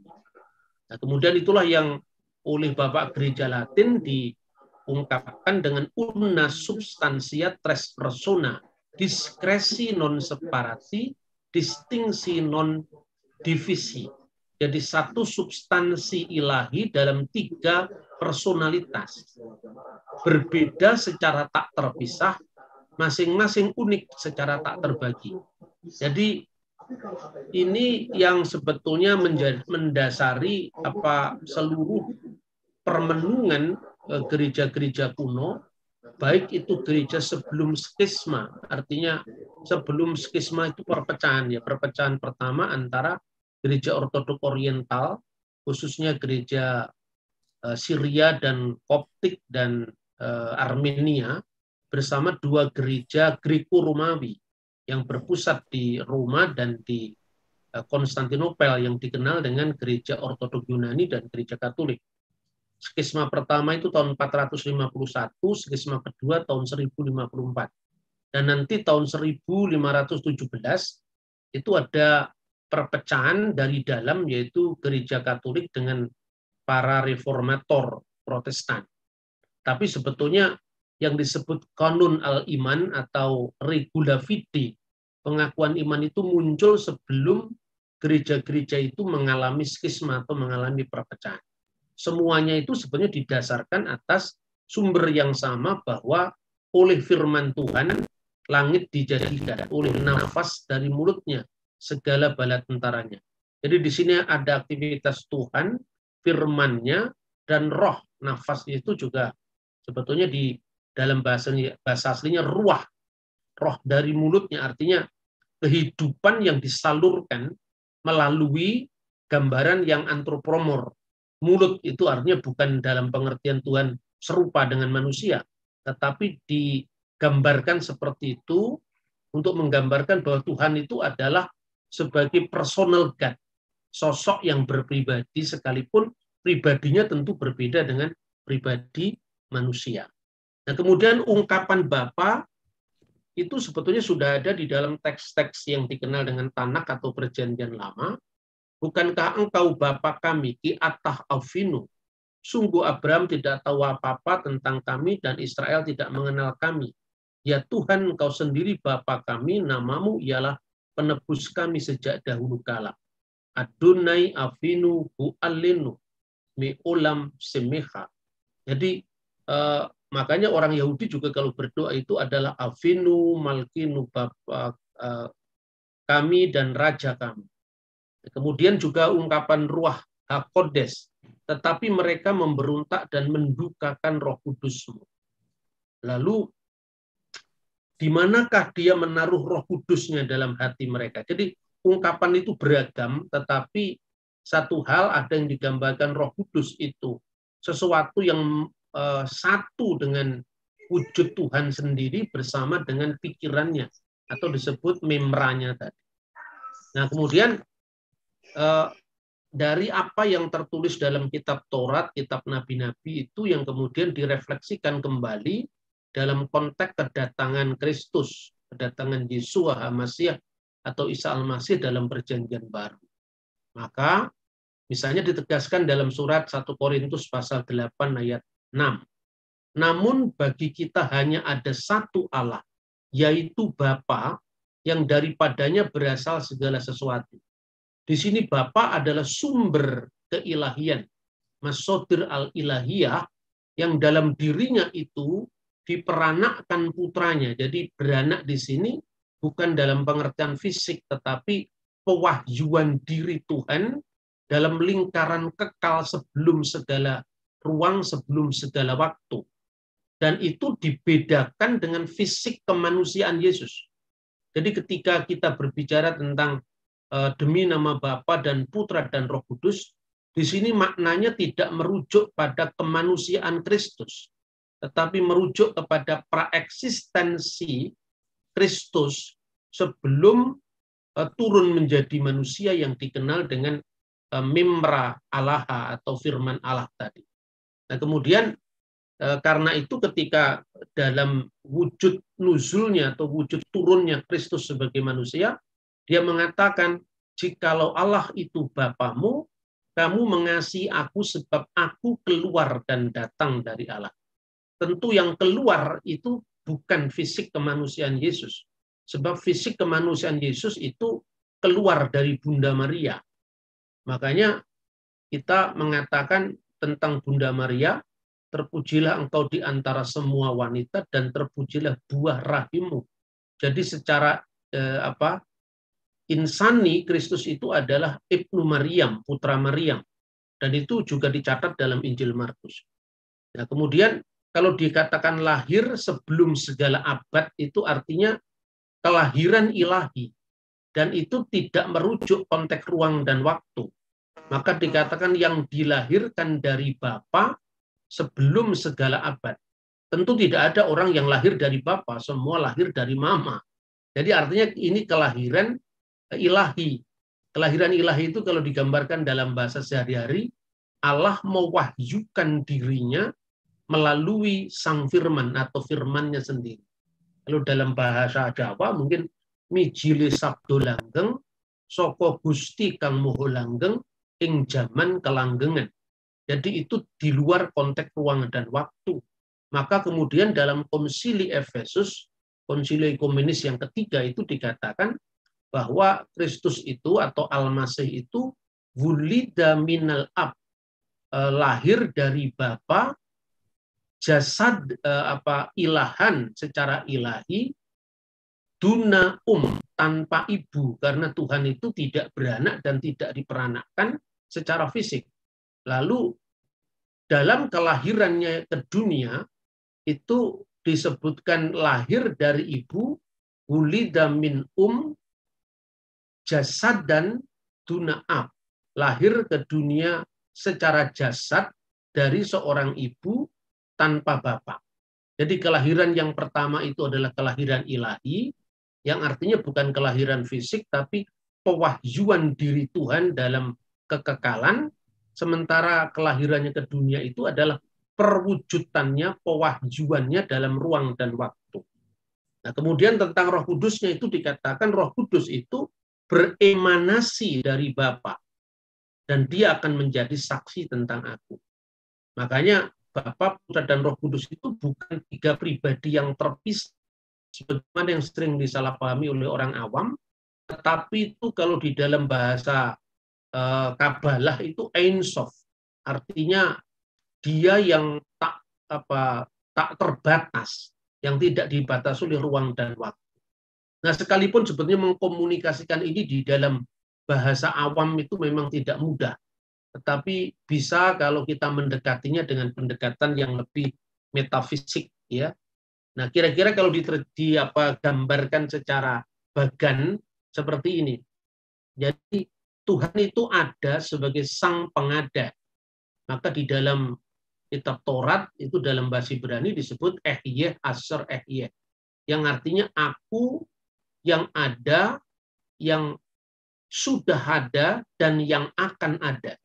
Nah, kemudian itulah yang oleh Bapak Gereja Latin diungkapkan dengan una substansia tres persona, diskresi non separasi, distingsi non divisi. Jadi satu substansi ilahi dalam tiga personalitas. Berbeda secara tak terpisah, masing-masing unik secara tak terbagi. Jadi ini yang sebetulnya menjadi, mendasari apa seluruh permenungan eh, gereja-gereja kuno baik itu gereja sebelum skisma artinya sebelum skisma itu perpecahan ya perpecahan pertama antara gereja ortodok oriental khususnya gereja eh, Syria dan Koptik dan eh, Armenia bersama dua gereja Griko Romawi yang berpusat di Roma dan di eh, Konstantinopel yang dikenal dengan gereja Ortodok Yunani dan gereja Katolik. Skisma pertama itu tahun 451, skisma kedua tahun 1054. Dan nanti tahun 1517 itu ada perpecahan dari dalam yaitu gereja Katolik dengan para reformator Protestan. Tapi sebetulnya yang disebut konun al-iman atau regula fide, pengakuan iman itu muncul sebelum gereja-gereja itu mengalami skisma atau mengalami perpecahan. Semuanya itu sebenarnya didasarkan atas sumber yang sama bahwa oleh firman Tuhan langit dijadikan oleh nafas dari mulutnya segala bala tentaranya. Jadi di sini ada aktivitas Tuhan, firmannya, dan roh. Nafas itu juga sebetulnya di dalam bahasa bahasa aslinya ruah roh dari mulutnya artinya kehidupan yang disalurkan melalui gambaran yang antropomor mulut itu artinya bukan dalam pengertian Tuhan serupa dengan manusia tetapi digambarkan seperti itu untuk menggambarkan bahwa Tuhan itu adalah sebagai personal God sosok yang berpribadi sekalipun pribadinya tentu berbeda dengan pribadi manusia Nah, kemudian ungkapan Bapa itu sebetulnya sudah ada di dalam teks-teks yang dikenal dengan Tanak atau Perjanjian Lama. Bukankah engkau Bapa kami ki atah avinu? Sungguh Abraham tidak tahu apa-apa tentang kami dan Israel tidak mengenal kami. Ya Tuhan engkau sendiri Bapa kami, namamu ialah penebus kami sejak dahulu kala. Adonai avinu mi mi'olam semeha. Jadi eh, Makanya orang Yahudi juga kalau berdoa itu adalah Avinu Malkinu Bapa eh, eh, kami dan Raja kami. Kemudian juga ungkapan ruah Hakodes. Tetapi mereka memberontak dan mendukakan roh kudusmu. Lalu di manakah dia menaruh roh kudusnya dalam hati mereka? Jadi ungkapan itu beragam, tetapi satu hal ada yang digambarkan roh kudus itu sesuatu yang Eh, satu dengan wujud Tuhan sendiri bersama dengan pikirannya atau disebut membranya tadi. Nah, kemudian eh, dari apa yang tertulis dalam kitab Taurat, kitab nabi-nabi itu yang kemudian direfleksikan kembali dalam konteks kedatangan Kristus, kedatangan Yesus HaMasih atau Isa Al-Masih dalam perjanjian baru. Maka misalnya ditegaskan dalam surat 1 Korintus pasal 8 ayat 6. Namun bagi kita hanya ada satu Allah, yaitu Bapa yang daripadanya berasal segala sesuatu. Di sini Bapa adalah sumber keilahian, masodir al-ilahiyah, yang dalam dirinya itu diperanakkan putranya. Jadi beranak di sini bukan dalam pengertian fisik, tetapi pewahyuan diri Tuhan dalam lingkaran kekal sebelum segala ruang sebelum segala waktu. Dan itu dibedakan dengan fisik kemanusiaan Yesus. Jadi ketika kita berbicara tentang eh, demi nama Bapa dan Putra dan Roh Kudus, di sini maknanya tidak merujuk pada kemanusiaan Kristus, tetapi merujuk kepada praeksistensi Kristus sebelum eh, turun menjadi manusia yang dikenal dengan eh, mimra Allah atau firman Allah tadi. Nah, kemudian eh, karena itu ketika dalam wujud nuzulnya atau wujud turunnya Kristus sebagai manusia, dia mengatakan, jikalau Allah itu Bapamu, kamu mengasihi aku sebab aku keluar dan datang dari Allah. Tentu yang keluar itu bukan fisik kemanusiaan Yesus. Sebab fisik kemanusiaan Yesus itu keluar dari Bunda Maria. Makanya kita mengatakan tentang Bunda Maria, terpujilah engkau di antara semua wanita dan terpujilah buah rahimmu. Jadi secara eh, apa insani Kristus itu adalah ibnu Maryam, putra Maryam. Dan itu juga dicatat dalam Injil Markus. Nah, kemudian kalau dikatakan lahir sebelum segala abad itu artinya kelahiran ilahi dan itu tidak merujuk konteks ruang dan waktu. Maka dikatakan yang dilahirkan dari Bapa sebelum segala abad. Tentu tidak ada orang yang lahir dari Bapa, semua lahir dari Mama. Jadi artinya ini kelahiran eh, ilahi. Kelahiran ilahi itu kalau digambarkan dalam bahasa sehari-hari, Allah mewahyukan dirinya melalui sang firman atau firmannya sendiri. Kalau dalam bahasa Jawa mungkin mijili sabdo langgeng, soko gusti kang moho langgeng, ing zaman kelanggengan. Jadi itu di luar konteks ruang dan waktu. Maka kemudian dalam konsili Efesus, konsili Ekumenis yang ketiga itu dikatakan bahwa Kristus itu atau Al-Masih itu wulida minal ab e, lahir dari Bapa jasad e, apa ilahan secara ilahi duna um tanpa ibu karena Tuhan itu tidak beranak dan tidak diperanakkan secara fisik. Lalu dalam kelahirannya ke dunia itu disebutkan lahir dari ibu wulida um jasad dan dunaab lahir ke dunia secara jasad dari seorang ibu tanpa bapak. Jadi kelahiran yang pertama itu adalah kelahiran ilahi yang artinya bukan kelahiran fisik tapi pewahyuan diri Tuhan dalam kekekalan, sementara kelahirannya ke dunia itu adalah perwujudannya, pewahjuannya dalam ruang dan waktu. Nah, kemudian tentang Roh Kudusnya itu dikatakan Roh Kudus itu beremanasi dari Bapa dan dia akan menjadi saksi tentang aku. Makanya Bapa, Putra dan Roh Kudus itu bukan tiga pribadi yang terpisah sebagaimana yang sering disalahpahami oleh orang awam, tetapi itu kalau di dalam bahasa Eh, kabalah itu Sof, Artinya dia yang tak apa tak terbatas, yang tidak dibatasi oleh ruang dan waktu. Nah, sekalipun sebetulnya mengkomunikasikan ini di dalam bahasa awam itu memang tidak mudah. Tetapi bisa kalau kita mendekatinya dengan pendekatan yang lebih metafisik ya. Nah, kira-kira kalau di, di apa gambarkan secara bagan seperti ini. Jadi Tuhan itu ada sebagai sang pengada. Maka di dalam kitab Taurat itu dalam bahasa Ibrani disebut Ehyeh Asher Ehyeh. Yang artinya aku yang ada, yang sudah ada, dan yang akan ada.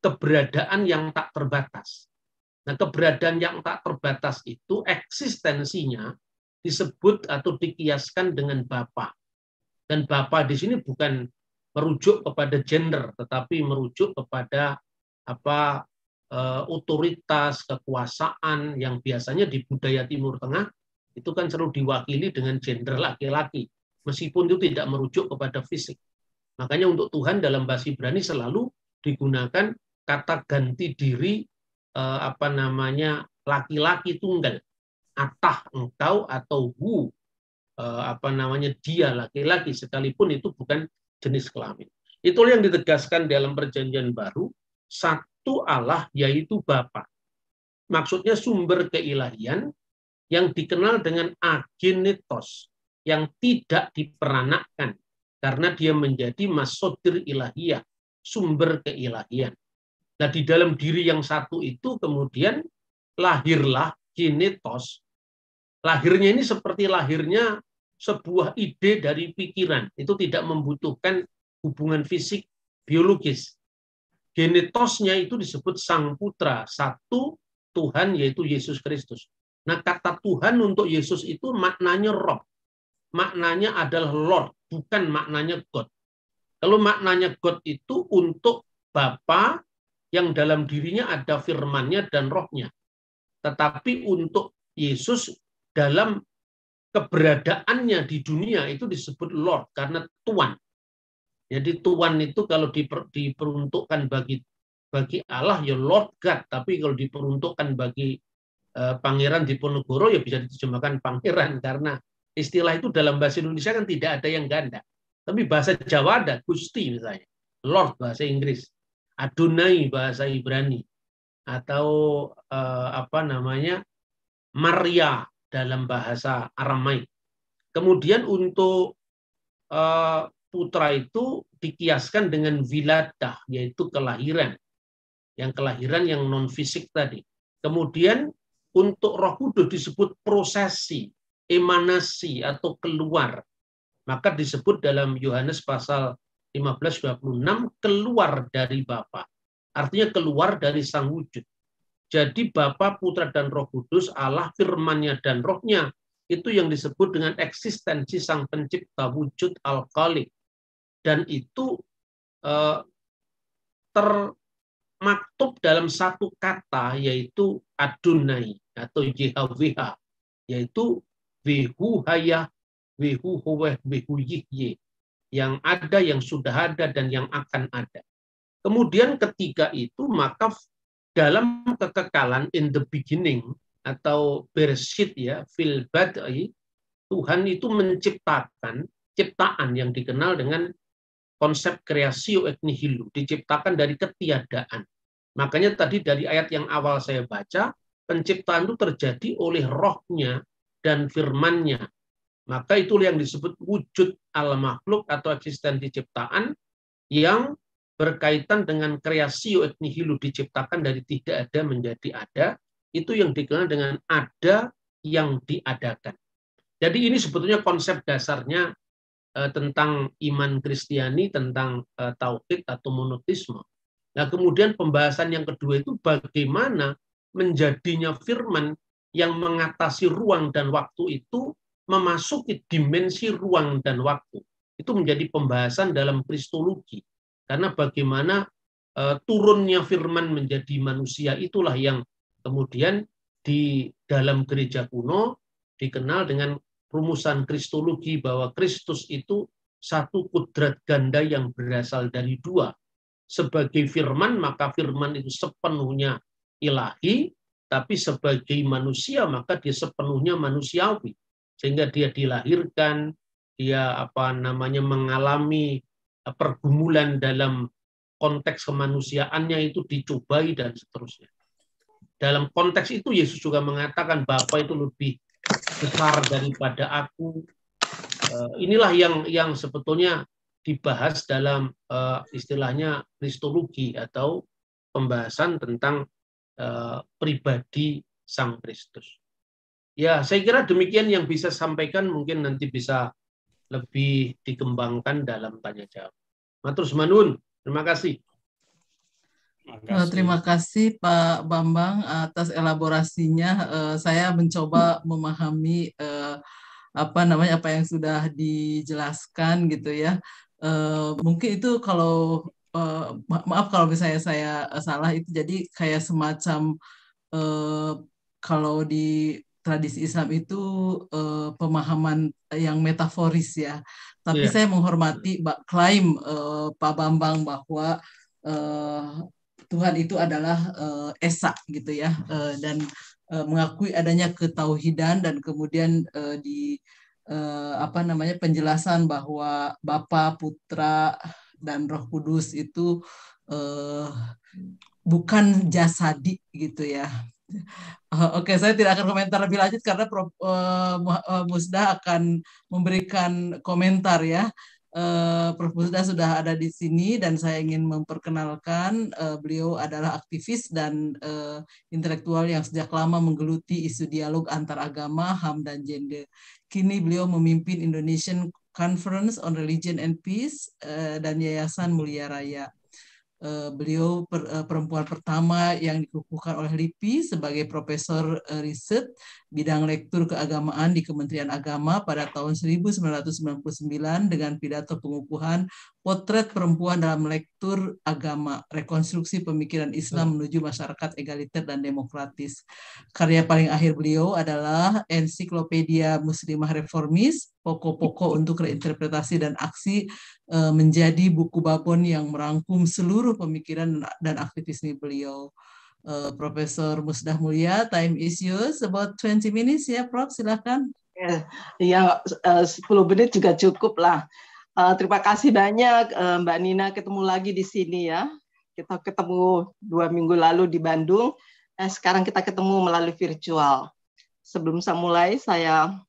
Keberadaan yang tak terbatas. Nah, keberadaan yang tak terbatas itu eksistensinya disebut atau dikiaskan dengan Bapak. Dan Bapak di sini bukan merujuk kepada gender, tetapi merujuk kepada apa uh, otoritas kekuasaan yang biasanya di budaya Timur Tengah itu kan selalu diwakili dengan gender laki-laki, meskipun itu tidak merujuk kepada fisik. Makanya untuk Tuhan dalam bahasa Ibrani selalu digunakan kata ganti diri uh, apa namanya laki-laki tunggal, atah engkau atau hu eh, apa namanya dia laki-laki sekalipun itu bukan jenis kelamin. Itulah yang ditegaskan dalam perjanjian baru, satu Allah yaitu Bapa. Maksudnya sumber keilahian yang dikenal dengan agenitos, yang tidak diperanakkan karena dia menjadi masodir ilahiyah, sumber keilahian. Nah, di dalam diri yang satu itu kemudian lahirlah genetos. Lahirnya ini seperti lahirnya sebuah ide dari pikiran. Itu tidak membutuhkan hubungan fisik biologis. Genetosnya itu disebut sang putra, satu Tuhan yaitu Yesus Kristus. Nah kata Tuhan untuk Yesus itu maknanya roh Maknanya adalah Lord, bukan maknanya God. Kalau maknanya God itu untuk Bapa yang dalam dirinya ada firmannya dan rohnya. Tetapi untuk Yesus dalam keberadaannya di dunia itu disebut Lord karena tuan. Jadi tuan itu kalau diper, diperuntukkan bagi bagi Allah ya Lord God, tapi kalau diperuntukkan bagi e, Pangeran Diponegoro ya bisa diterjemahkan Pangeran karena istilah itu dalam bahasa Indonesia kan tidak ada yang ganda. Tapi bahasa Jawa ada Gusti misalnya, Lord bahasa Inggris, Adonai bahasa Ibrani atau e, apa namanya Maria dalam bahasa Aramaik. Kemudian untuk eh, putra itu dikiaskan dengan wiladah, yaitu kelahiran. Yang kelahiran yang non-fisik tadi. Kemudian untuk roh kudus disebut prosesi, emanasi atau keluar. Maka disebut dalam Yohanes pasal 15-26 keluar dari Bapak. Artinya keluar dari sang wujud. Jadi Bapa, Putra, dan Roh Kudus, Allah firman-Nya dan Roh-Nya itu yang disebut dengan eksistensi Sang Pencipta wujud alkali Dan itu eh, termaktub dalam satu kata, yaitu adunai atau Yahweh yaitu wihuhaya wihuhuweh Yihye, yang ada, yang sudah ada, dan yang akan ada. Kemudian ketiga itu maka dalam kekekalan in the beginning atau bersit ya fil badai Tuhan itu menciptakan ciptaan yang dikenal dengan konsep kreasio et nihilo diciptakan dari ketiadaan. Makanya tadi dari ayat yang awal saya baca, penciptaan itu terjadi oleh rohnya dan firmannya. Maka itu yang disebut wujud al makhluk atau eksistensi ciptaan yang berkaitan dengan kreasio et nihilu diciptakan dari tidak ada menjadi ada, itu yang dikenal dengan ada yang diadakan. Jadi ini sebetulnya konsep dasarnya eh, tentang iman Kristiani, tentang eh, tauhid atau monotisme. Nah, kemudian pembahasan yang kedua itu bagaimana menjadinya firman yang mengatasi ruang dan waktu itu memasuki dimensi ruang dan waktu. Itu menjadi pembahasan dalam kristologi karena bagaimana uh, turunnya firman menjadi manusia itulah yang kemudian di dalam gereja kuno dikenal dengan rumusan kristologi bahwa Kristus itu satu kudrat ganda yang berasal dari dua. Sebagai firman, maka firman itu sepenuhnya ilahi, tapi sebagai manusia, maka dia sepenuhnya manusiawi. Sehingga dia dilahirkan, dia apa namanya mengalami pergumulan dalam konteks kemanusiaannya itu dicobai dan seterusnya. Dalam konteks itu Yesus juga mengatakan Bapa itu lebih besar daripada aku. Eh, inilah yang yang sebetulnya dibahas dalam eh, istilahnya kristologi atau pembahasan tentang eh, pribadi Sang Kristus. Ya, saya kira demikian yang bisa sampaikan mungkin nanti bisa lebih dikembangkan dalam tanya jawab. Matur Manun, terima kasih. Terima eh, kasih. Terima kasih Pak Bambang atas elaborasinya. Eh, saya mencoba memahami eh, apa namanya apa yang sudah dijelaskan gitu ya. mungkin itu kalau maaf kalau misalnya saya salah itu jadi kayak semacam kalau di tradisi Islam itu pemahaman yang metaforis ya. Tapi yeah. saya menghormati klaim uh, Pak Bambang bahwa uh, Tuhan itu adalah uh, esa gitu ya uh, dan uh, mengakui adanya ketauhidan dan kemudian uh, di uh, apa namanya penjelasan bahwa Bapa, Putra dan Roh Kudus itu uh, bukan jasadi gitu ya Oh, oke, saya tidak akan komentar lebih lanjut karena Prof. Eh, eh, Musda akan memberikan komentar ya. Eh, Prof. Musda sudah ada di sini dan saya ingin memperkenalkan beliau adalah aktivis dan intelektual yang sejak lama menggeluti isu dialog antar agama, HAM, dan gender. Kini beliau memimpin Indonesian Conference on Religion and Peace dan Yayasan Mulia Raya. Eh, beliau per, eh, perempuan pertama yang dikukuhkan oleh LIPI sebagai profesor eh, riset bidang lektur keagamaan di Kementerian Agama pada tahun 1999 dengan pidato pengukuhan Potret Perempuan dalam Lektur Agama, Rekonstruksi Pemikiran Islam Menuju Masyarakat Egaliter dan Demokratis. Karya paling akhir beliau adalah Ensiklopedia Muslimah Reformis, Pokok-pokok untuk Reinterpretasi dan Aksi eh, menjadi buku babon yang merangkum seluruh pemikiran dan aktivisme beliau. Eh, Profesor Musdah Mulia time is used about 20 minutes ya Prof silahkan ya, ya eh, uh, 10 menit juga cukup lah uh, terima kasih banyak uh, Mbak Nina ketemu lagi di sini ya kita ketemu dua minggu lalu di Bandung eh, sekarang kita ketemu melalui virtual sebelum saya mulai saya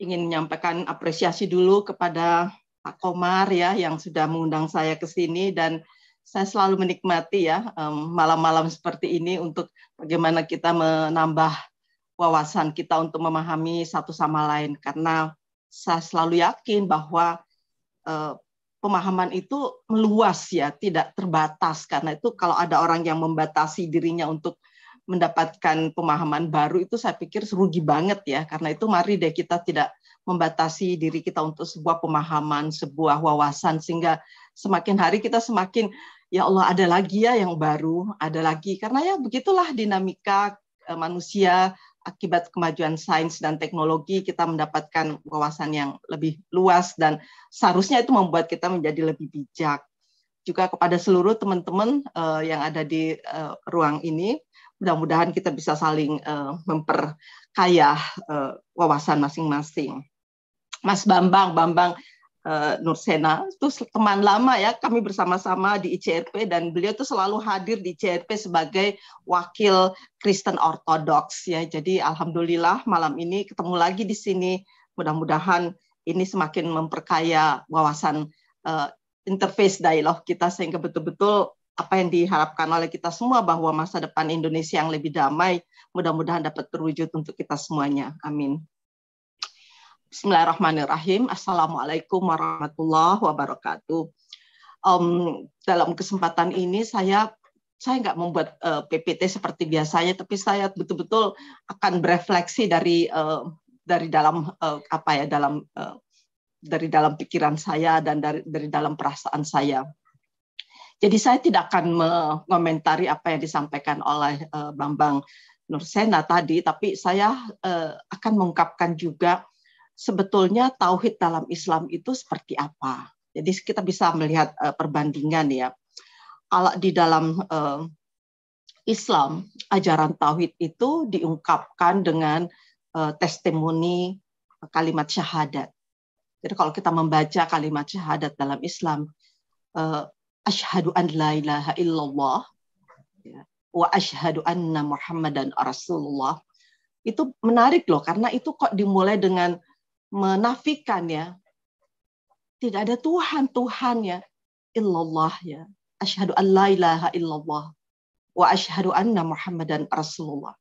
ingin menyampaikan apresiasi dulu kepada Pak Komar ya yang sudah mengundang saya ke sini dan saya selalu menikmati ya malam-malam seperti ini untuk bagaimana kita menambah wawasan kita untuk memahami satu sama lain karena saya selalu yakin bahwa e, pemahaman itu meluas ya, tidak terbatas karena itu kalau ada orang yang membatasi dirinya untuk mendapatkan pemahaman baru itu saya pikir rugi banget ya karena itu mari deh kita tidak membatasi diri kita untuk sebuah pemahaman sebuah wawasan sehingga semakin hari kita semakin ya Allah ada lagi ya yang baru, ada lagi karena ya begitulah dinamika eh, manusia akibat kemajuan sains dan teknologi kita mendapatkan wawasan yang lebih luas dan seharusnya itu membuat kita menjadi lebih bijak. Juga kepada seluruh teman-teman uh, yang ada di uh, ruang ini, mudah-mudahan kita bisa saling uh, memperkaya uh, wawasan masing-masing. Mas Bambang, Bambang Eh, Nur Sena, itu teman lama ya kami bersama-sama di ICRP dan beliau itu selalu hadir di ICRP sebagai wakil Kristen Ortodoks ya jadi alhamdulillah malam ini ketemu lagi di sini mudah-mudahan ini semakin memperkaya wawasan uh, interface dialog kita sehingga betul-betul apa yang diharapkan oleh kita semua bahwa masa depan Indonesia yang lebih damai mudah-mudahan dapat terwujud untuk kita semuanya. Amin. Bismillahirrahmanirrahim. Assalamualaikum warahmatullahi wabarakatuh. Um, dalam kesempatan ini saya saya nggak membuat uh, eh, PPT seperti biasanya, tapi saya betul-betul akan berefleksi dari uh, dari dalam uh, apa ya dalam uh, dari dalam pikiran saya dan dari dari dalam perasaan saya. Jadi saya tidak akan mengomentari apa yang disampaikan oleh uh, Bambang Nursena tadi, tapi saya uh, akan mengungkapkan juga sebetulnya tauhid dalam Islam itu seperti apa. Jadi kita bisa melihat uh, perbandingan ya. Kalau di dalam uh, Islam, ajaran tauhid itu diungkapkan dengan uh, testimoni kalimat syahadat. Jadi kalau kita membaca kalimat syahadat dalam Islam, uh, asyhadu an la ilaha illallah ya, wa asyhadu anna muhammadan rasulullah. Itu menarik loh karena itu kok dimulai dengan menafikan ya. Tidak ada Tuhan Tuhan ya illallah ya. Asyhadu an la ilaha illallah wa asyhadu anna Muhammadan Rasulullah.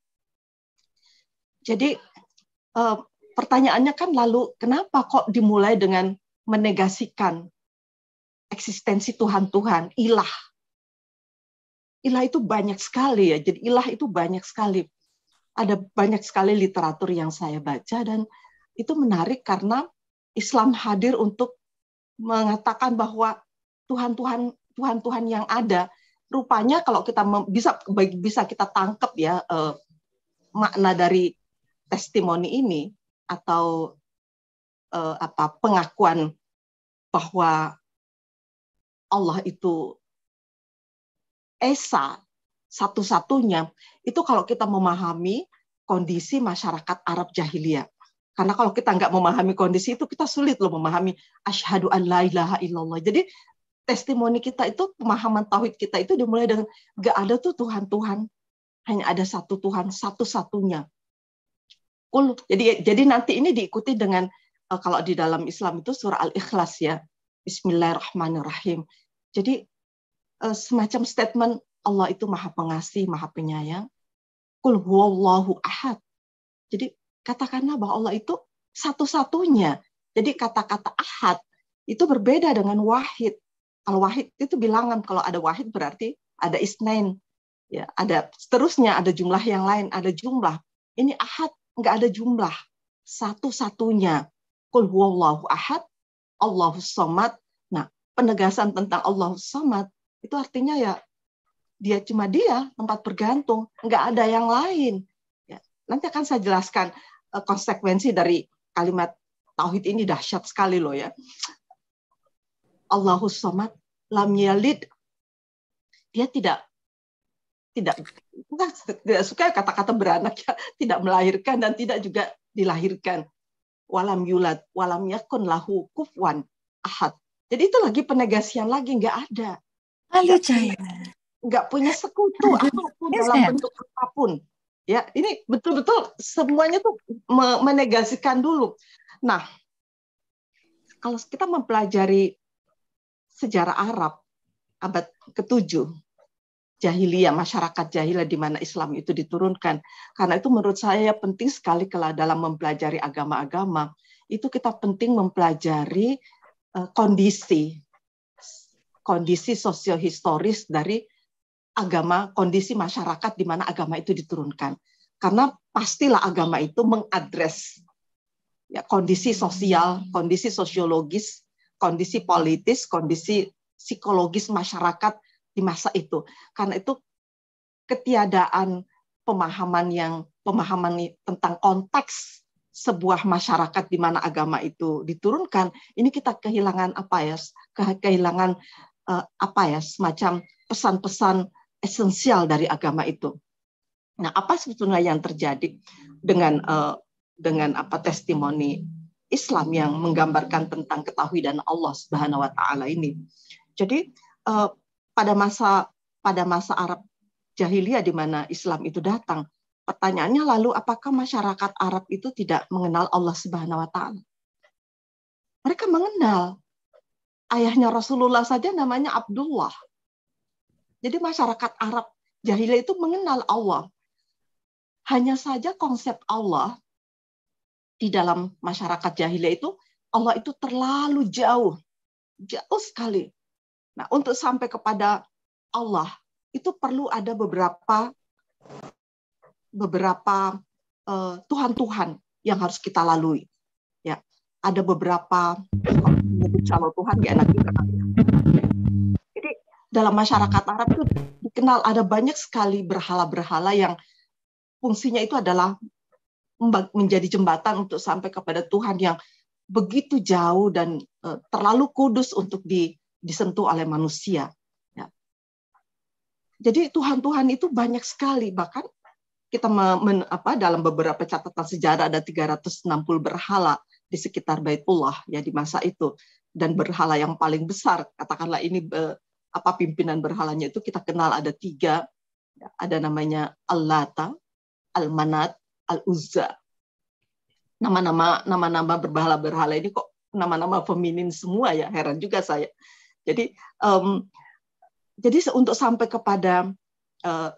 Jadi eh, pertanyaannya kan lalu kenapa kok dimulai dengan menegasikan eksistensi Tuhan-Tuhan, ilah. Ilah itu banyak sekali ya. Jadi ilah itu banyak sekali. Ada banyak sekali literatur yang saya baca dan itu menarik karena Islam hadir untuk mengatakan bahwa Tuhan-Tuhan Tuhan-Tuhan yang ada rupanya kalau kita bisa bisa kita tangkap ya eh, makna dari testimoni ini atau eh, apa pengakuan bahwa Allah itu esa satu-satunya itu kalau kita memahami kondisi masyarakat Arab jahiliyah karena kalau kita nggak memahami kondisi itu, kita sulit loh memahami asyhadu an la ilaha illallah. Jadi testimoni kita itu, pemahaman tauhid kita itu dimulai dengan nggak ada tuh Tuhan-Tuhan. Hanya ada satu Tuhan, satu-satunya. Kul. Jadi jadi nanti ini diikuti dengan eh, kalau di dalam Islam itu surah Al-Ikhlas ya. Bismillahirrahmanirrahim. Jadi eh, semacam statement Allah itu Maha Pengasih, Maha Penyayang. Kul huwallahu ahad. Jadi katakanlah bahwa Allah itu satu-satunya. Jadi kata-kata ahad itu berbeda dengan wahid. Kalau wahid itu bilangan, kalau ada wahid berarti ada isnain. Ya, ada seterusnya ada jumlah yang lain, ada jumlah. Ini ahad nggak ada jumlah. Satu-satunya. Kul huwallahu ahad, Allahu somad. Nah, penegasan tentang Allahu somad itu artinya ya dia cuma dia tempat bergantung, nggak ada yang lain. Nanti akan saya jelaskan eh, konsekuensi dari kalimat tauhid ini dahsyat sekali loh ya. Allahus Samad lam yalid dia tidak tidak tidak suka kata-kata beranak ya, tidak melahirkan dan tidak juga dilahirkan. Walam yulad, walam yakun lahu kufwan ahad. Jadi itu lagi penegasian lagi nggak ada. Halo Nggak punya sekutu apapun dalam bentuk apapun. Ya, ini betul-betul semuanya tuh menegasikan dulu. Nah, kalau kita mempelajari sejarah Arab abad ke-7, jahiliyah, masyarakat jahiliyah di mana Islam itu diturunkan. Karena itu menurut saya penting sekali kalau dalam mempelajari agama-agama, itu kita penting mempelajari eh, kondisi kondisi sosio historis dari agama kondisi masyarakat di mana agama itu diturunkan karena pastilah agama itu mengadres ya, kondisi sosial, kondisi sosiologis, kondisi politis, kondisi psikologis masyarakat di masa itu. Karena itu ketiadaan pemahaman yang pemahaman tentang konteks sebuah masyarakat di mana agama itu diturunkan, ini kita kehilangan apa ya? kehilangan eh, apa ya? semacam pesan-pesan esensial dari agama itu. Nah, apa sebetulnya yang terjadi dengan uh, dengan apa testimoni Islam yang menggambarkan tentang ketahui dan Allah Subhanahu wa taala ini. Jadi uh, pada masa pada masa Arab jahiliyah di mana Islam itu datang, pertanyaannya lalu apakah masyarakat Arab itu tidak mengenal Allah Subhanahu wa taala? Mereka mengenal ayahnya Rasulullah saja namanya Abdullah jadi masyarakat Arab jahiliyah itu mengenal Allah. Hanya saja konsep Allah di dalam masyarakat jahiliyah itu Allah itu terlalu jauh, jauh sekali. Nah, untuk sampai kepada Allah itu perlu ada beberapa beberapa eh, Tuhan-Tuhan yang harus kita lalui. Ya, ada beberapa calon Tuhan ya nanti. kita dalam masyarakat hmm. Arab itu dikenal ada banyak sekali berhala-berhala yang fungsinya itu adalah menjadi jembatan untuk sampai kepada Tuhan yang begitu jauh dan eh, terlalu kudus untuk disentuh oleh manusia. Ya. Jadi Tuhan-Tuhan itu banyak sekali, bahkan kita men, apa, dalam beberapa catatan sejarah ada 360 berhala di sekitar Baitullah ya di masa itu dan berhala yang paling besar katakanlah ini apa pimpinan berhalanya itu kita kenal ada tiga ada namanya Al-Lata, Al-Manat, Al-Uzza. Nama-nama nama-nama berbahala-berhala ini kok nama-nama feminin semua ya, heran juga saya. Jadi um, jadi untuk sampai kepada uh,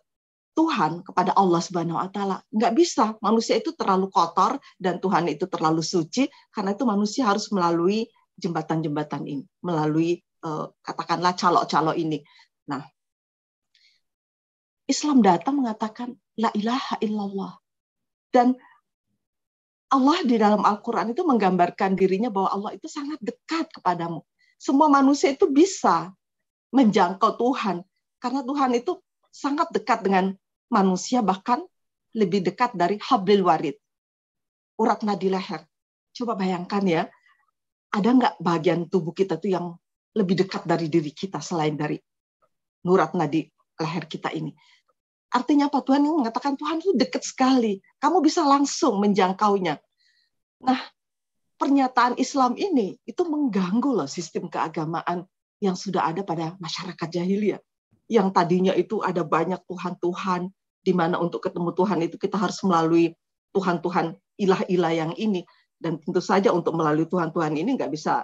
Tuhan kepada Allah Subhanahu wa taala. Nggak bisa, manusia itu terlalu kotor dan Tuhan itu terlalu suci karena itu manusia harus melalui jembatan-jembatan ini, melalui Eh, katakanlah calok calo ini. Nah, Islam datang mengatakan la ilaha illallah. Dan Allah di dalam Al-Qur'an itu menggambarkan dirinya bahwa Allah itu sangat dekat kepadamu. Semua manusia itu bisa menjangkau Tuhan karena Tuhan itu sangat dekat dengan manusia bahkan lebih dekat dari hablil warid. Urat nadi leher. Coba bayangkan ya, ada nggak bagian tubuh kita tuh yang lebih dekat dari diri kita selain dari nurat nadi leher kita ini. Artinya apa? Tuhan yang mengatakan, Tuhan itu dekat sekali. Kamu bisa langsung menjangkaunya. Nah, pernyataan Islam ini itu mengganggu loh sistem keagamaan yang sudah ada pada masyarakat jahiliyah. Yang tadinya itu ada banyak Tuhan-Tuhan, di mana untuk ketemu Tuhan itu kita harus melalui Tuhan-Tuhan ilah-ilah yang ini. Dan tentu saja untuk melalui Tuhan-Tuhan ini nggak bisa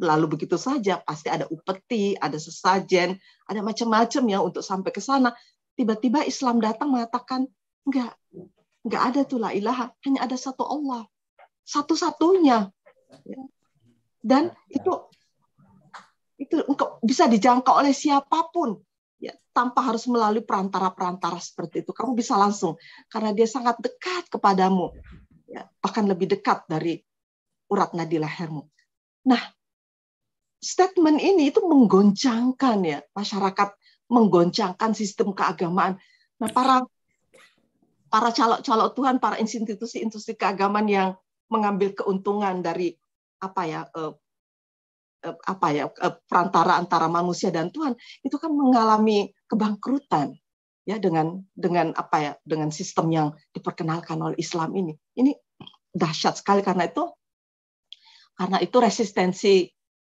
lalu begitu saja pasti ada upeti, ada sesajen, ada macam-macam ya untuk sampai ke sana. Tiba-tiba Islam datang mengatakan enggak, enggak ada tuh la ilaha, hanya ada satu Allah, satu-satunya. Ya. Dan itu itu bisa dijangkau oleh siapapun ya tanpa harus melalui perantara-perantara seperti itu kamu bisa langsung karena dia sangat dekat kepadamu ya, bahkan lebih dekat dari urat nadi lehermu nah statement ini itu menggoncangkan ya masyarakat menggoncangkan sistem keagamaan. Nah para para calok-calok Tuhan, para institusi-institusi keagamaan yang mengambil keuntungan dari apa ya eh, eh, apa ya eh, perantara antara manusia dan Tuhan itu kan mengalami kebangkrutan ya dengan dengan apa ya dengan sistem yang diperkenalkan oleh Islam ini ini dahsyat sekali karena itu karena itu resistensi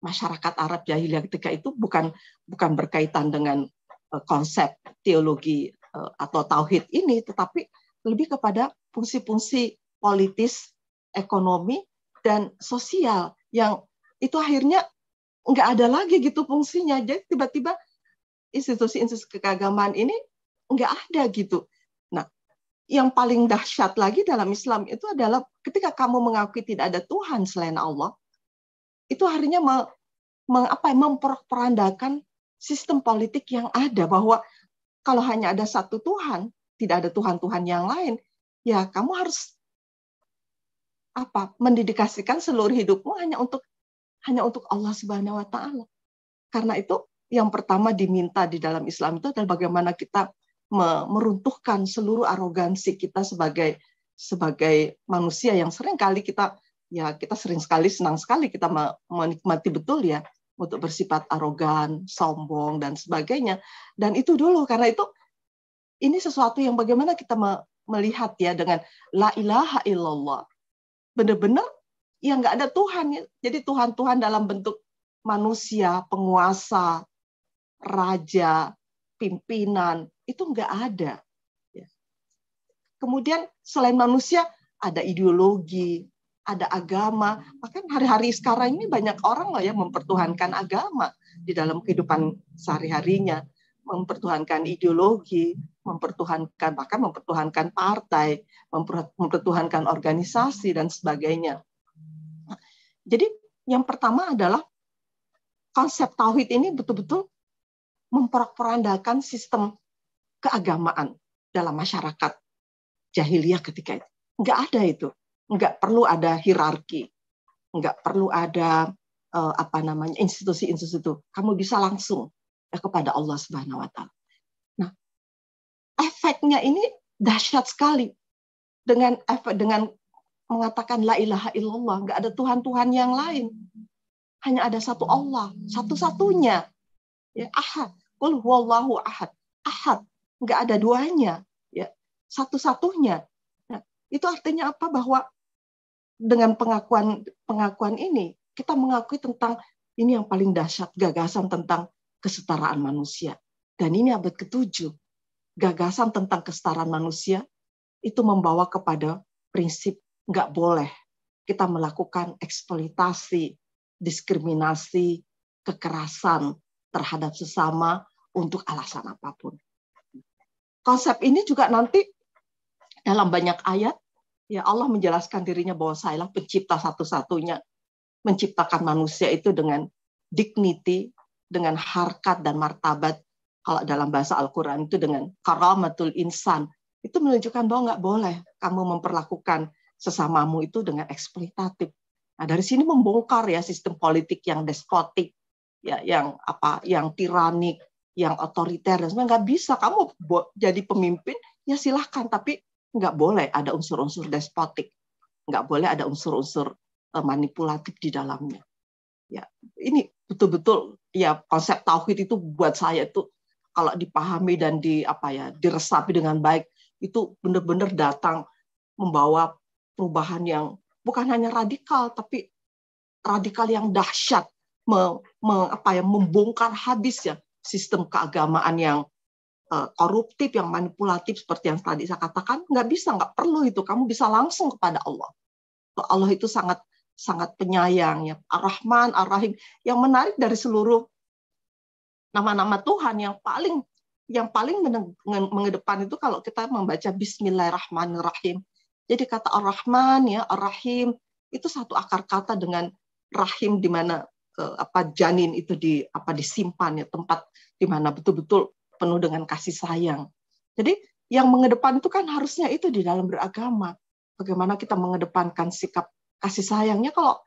masyarakat Arab jahiliyah ketika itu bukan bukan berkaitan dengan eh, konsep teologi eh, atau tauhid ini, tetapi lebih kepada fungsi-fungsi politis, ekonomi, dan sosial yang itu akhirnya nggak ada lagi gitu fungsinya. Jadi tiba-tiba institusi-institusi keagamaan ini nggak ada gitu. Nah, yang paling dahsyat lagi dalam Islam itu adalah ketika kamu mengakui tidak ada Tuhan selain Allah, itu harinya me, me, apa, ya, memperperandakan sistem politik yang ada bahwa kalau hanya ada satu Tuhan, tidak ada Tuhan-Tuhan yang lain, ya kamu harus apa mendedikasikan seluruh hidupmu hanya untuk hanya untuk Allah Subhanahu wa taala. Karena itu yang pertama diminta di dalam Islam itu adalah bagaimana kita meruntuhkan seluruh arogansi kita sebagai sebagai manusia yang sering kali kita ya kita sering sekali senang sekali kita menikmati betul ya untuk bersifat arogan, sombong dan sebagainya. Dan itu dulu karena itu ini sesuatu yang bagaimana kita melihat ya dengan la ilaha illallah. Benar-benar ya nggak ada Tuhan. Ya. Jadi Tuhan-Tuhan dalam bentuk manusia, penguasa, raja, pimpinan, itu nggak ada. Ya. Kemudian selain manusia, ada ideologi, ada agama. Bahkan hari-hari sekarang ini banyak orang loh yang mempertuhankan agama di dalam kehidupan sehari-harinya, mempertuhankan ideologi, mempertuhankan bahkan mempertuhankan partai, mempertuhankan organisasi dan sebagainya. Jadi yang pertama adalah konsep tauhid ini betul-betul memperandakan sistem keagamaan dalam masyarakat jahiliyah ketika itu. Nggak ada itu nggak perlu ada hierarki, nggak perlu ada uh, apa namanya institusi-institusi itu. Kamu bisa langsung ya, kepada Allah Subhanahu Wa Taala. Nah, efeknya ini dahsyat sekali dengan efek dengan mengatakan la ilaha illallah, nggak ada Tuhan-Tuhan yang lain. Hanya ada satu Allah, satu-satunya. Ya, ahad. Kul huwallahu ahad. Ahad. Nggak ada duanya. Ya, satu-satunya. Nah, itu artinya apa? Bahwa dengan pengakuan pengakuan ini kita mengakui tentang ini yang paling dahsyat gagasan tentang kesetaraan manusia. Dan ini abad ke Gagasan tentang kesetaraan manusia itu membawa kepada prinsip nggak boleh kita melakukan eksploitasi, diskriminasi, kekerasan terhadap sesama untuk alasan apapun. Konsep ini juga nanti dalam banyak ayat ya Allah menjelaskan dirinya bahwa saya lah pencipta satu-satunya menciptakan manusia itu dengan dignity, dengan harkat dan martabat. Kalau dalam bahasa Al-Quran itu dengan karamatul insan. Itu menunjukkan bahwa nggak boleh kamu memperlakukan sesamamu itu dengan eksploitatif. Nah, dari sini membongkar ya sistem politik yang despotik, ya yang apa, yang tiranik, yang otoriter dan nggak bisa kamu jadi pemimpin ya silahkan tapi nggak boleh ada unsur-unsur despotik, nggak boleh ada unsur-unsur e, manipulatif di dalamnya. Ya, ini betul-betul ya konsep tauhid itu buat saya itu kalau dipahami dan di apa ya diresapi dengan baik itu benar-benar datang membawa perubahan yang bukan hanya radikal tapi radikal yang dahsyat apa ya membongkar habis ya sistem keagamaan yang Eh, koruptif, yang manipulatif seperti yang tadi saya katakan, nggak bisa, nggak perlu itu. Kamu bisa langsung kepada Allah. Allah itu sangat sangat penyayang, ya Ar-Rahman, Ar-Rahim. Yang menarik dari seluruh nama-nama Tuhan yang paling yang paling mengedepan itu kalau kita membaca Bismillahirrahmanirrahim. Jadi kata Ar-Rahman ya Ar-Rahim itu satu akar kata dengan rahim di mana eh, apa janin itu di apa disimpan ya tempat di mana betul-betul penuh dengan kasih sayang. Jadi yang mengedepan itu kan harusnya itu di dalam beragama. Bagaimana kita mengedepankan sikap kasih sayangnya kalau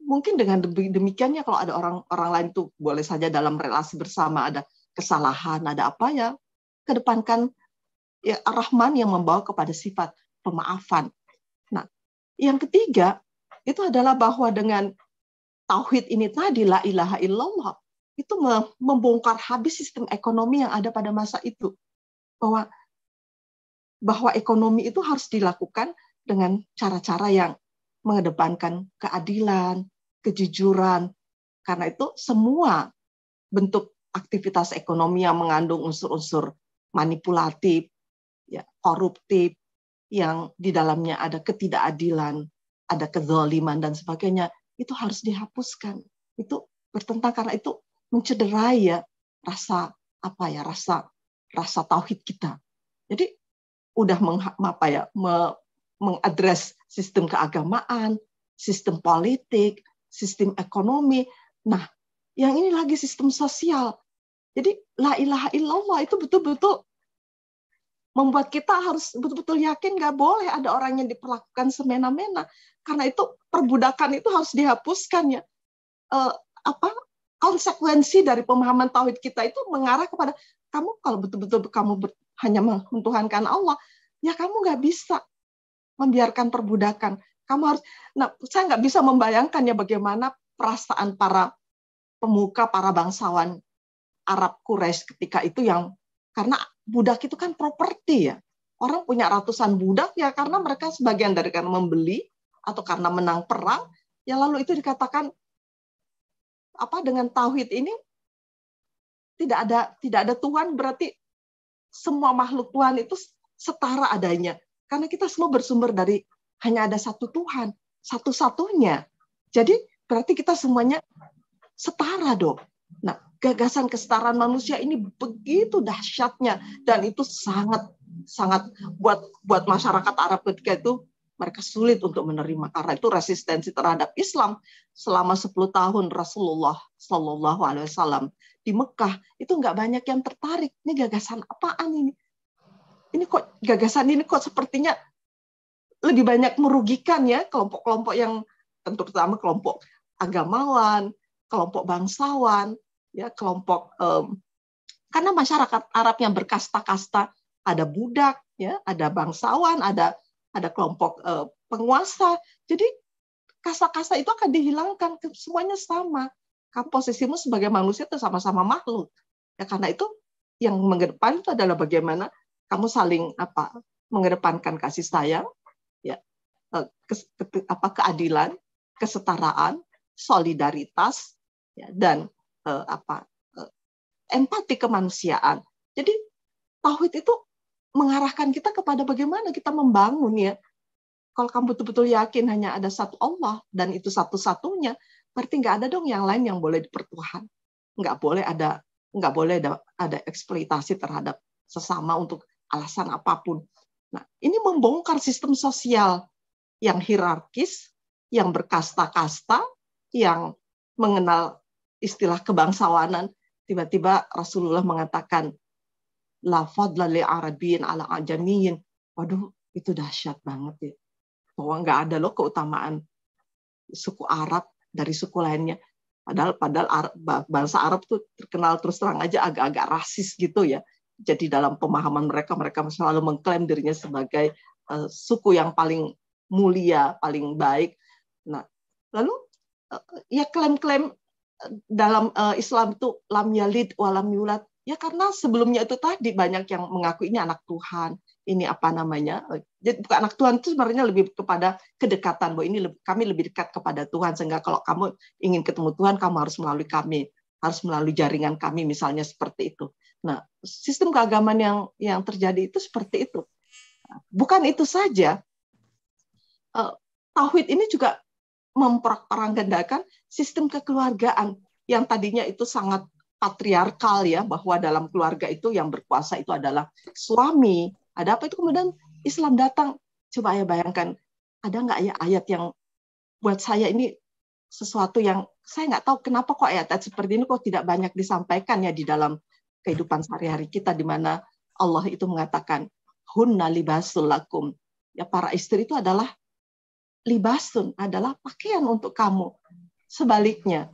mungkin dengan demikiannya kalau ada orang orang lain tuh boleh saja dalam relasi bersama ada kesalahan, ada apa ya, kedepankan ya, Rahman yang membawa kepada sifat pemaafan. Nah, yang ketiga itu adalah bahwa dengan tauhid ini tadi la ilaha illallah itu membongkar habis sistem ekonomi yang ada pada masa itu bahwa bahwa ekonomi itu harus dilakukan dengan cara-cara yang mengedepankan keadilan, kejujuran. Karena itu semua bentuk aktivitas ekonomi yang mengandung unsur-unsur manipulatif, ya, koruptif, yang di dalamnya ada ketidakadilan, ada kezaliman dan sebagainya, itu harus dihapuskan. Itu bertentang karena itu mencederai ya rasa apa ya rasa rasa tauhid kita. Jadi udah meng, apa ya me, mengadres sistem keagamaan, sistem politik, sistem ekonomi. Nah, yang ini lagi sistem sosial. Jadi la ilaha illallah itu betul-betul membuat kita harus betul-betul yakin nggak boleh ada orang yang diperlakukan semena-mena karena itu perbudakan itu harus dihapuskan ya. uh, apa konsekuensi dari pemahaman tauhid kita itu mengarah kepada kamu kalau betul-betul kamu ber, hanya mentuhankan Allah, ya kamu nggak bisa membiarkan perbudakan. Kamu harus. Nah, saya nggak bisa membayangkan ya bagaimana perasaan para pemuka, para bangsawan Arab Quraisy ketika itu yang karena budak itu kan properti ya. Orang punya ratusan budak ya karena mereka sebagian dari karena membeli atau karena menang perang, ya lalu itu dikatakan apa dengan tauhid ini tidak ada tidak ada Tuhan berarti semua makhluk Tuhan itu setara adanya karena kita semua bersumber dari hanya ada satu Tuhan satu-satunya jadi berarti kita semuanya setara dong nah gagasan kesetaraan manusia ini begitu dahsyatnya dan itu sangat sangat buat buat masyarakat Arab ketika itu mereka sulit untuk menerima karena itu resistensi terhadap Islam selama 10 tahun Rasulullah Shallallahu Alaihi Wasallam di Mekah itu nggak banyak yang tertarik ini gagasan apaan ini ini kok gagasan ini kok sepertinya lebih banyak merugikan ya kelompok-kelompok yang tentu terutama kelompok agamawan kelompok bangsawan ya kelompok um, karena masyarakat Arab yang berkasta-kasta ada budak ya ada bangsawan ada ada kelompok uh, penguasa. Jadi kasa-kasa itu akan dihilangkan, semuanya sama. Komposisimu sebagai manusia itu sama-sama makhluk. Ya karena itu yang mengedepan itu adalah bagaimana kamu saling apa mengedepankan kasih sayang, ya eh, ke, apa keadilan, kesetaraan, solidaritas, ya, dan eh, apa eh, empati kemanusiaan. Jadi tauhid itu mengarahkan kita kepada bagaimana kita membangun ya. Kalau kamu betul-betul yakin hanya ada satu Allah dan itu satu-satunya, berarti nggak ada dong yang lain yang boleh dipertuhan. Nggak boleh ada nggak boleh ada, ada eksploitasi terhadap sesama untuk alasan apapun. Nah, ini membongkar sistem sosial yang hierarkis, yang berkasta-kasta, yang mengenal istilah kebangsawanan. Tiba-tiba Rasulullah mengatakan la fadla li arabiyin ala ajamiyin. Waduh, itu dahsyat banget ya. Bahwa nggak ada loh keutamaan suku Arab dari suku lainnya. Padahal padahal Arab, bahasa Arab tuh terkenal terus terang aja agak-agak rasis gitu ya. Jadi dalam pemahaman mereka mereka selalu mengklaim dirinya sebagai uh, suku yang paling mulia, paling baik. Nah, lalu uh, ya klaim-klaim eh, dalam uh, Islam itu lam yalid walam yulad Ya karena sebelumnya itu tadi banyak yang mengaku ini anak Tuhan, ini apa namanya? Eh, jadi bukan anak Tuhan itu sebenarnya lebih kepada kedekatan bahwa ini lebih, kami lebih dekat kepada Tuhan sehingga kalau kamu ingin ketemu Tuhan kamu harus melalui kami, harus melalui jaringan kami misalnya seperti itu. Nah, sistem keagamaan yang yang terjadi itu seperti itu. Bukan itu saja. Eh, tauhid ini juga memperanggandakan sistem kekeluargaan yang tadinya itu sangat patriarkal ya bahwa dalam keluarga itu yang berkuasa itu adalah suami. Ada apa itu kemudian Islam datang? Coba ya bayangkan ada nggak ya ayat yang buat saya ini sesuatu yang saya nggak tahu kenapa kok ayat-ayat seperti ini kok tidak banyak disampaikan ya di dalam kehidupan sehari-hari kita di mana Allah itu mengatakan hunna libasul lakum. Ya para istri itu adalah libasun adalah pakaian untuk kamu. Sebaliknya,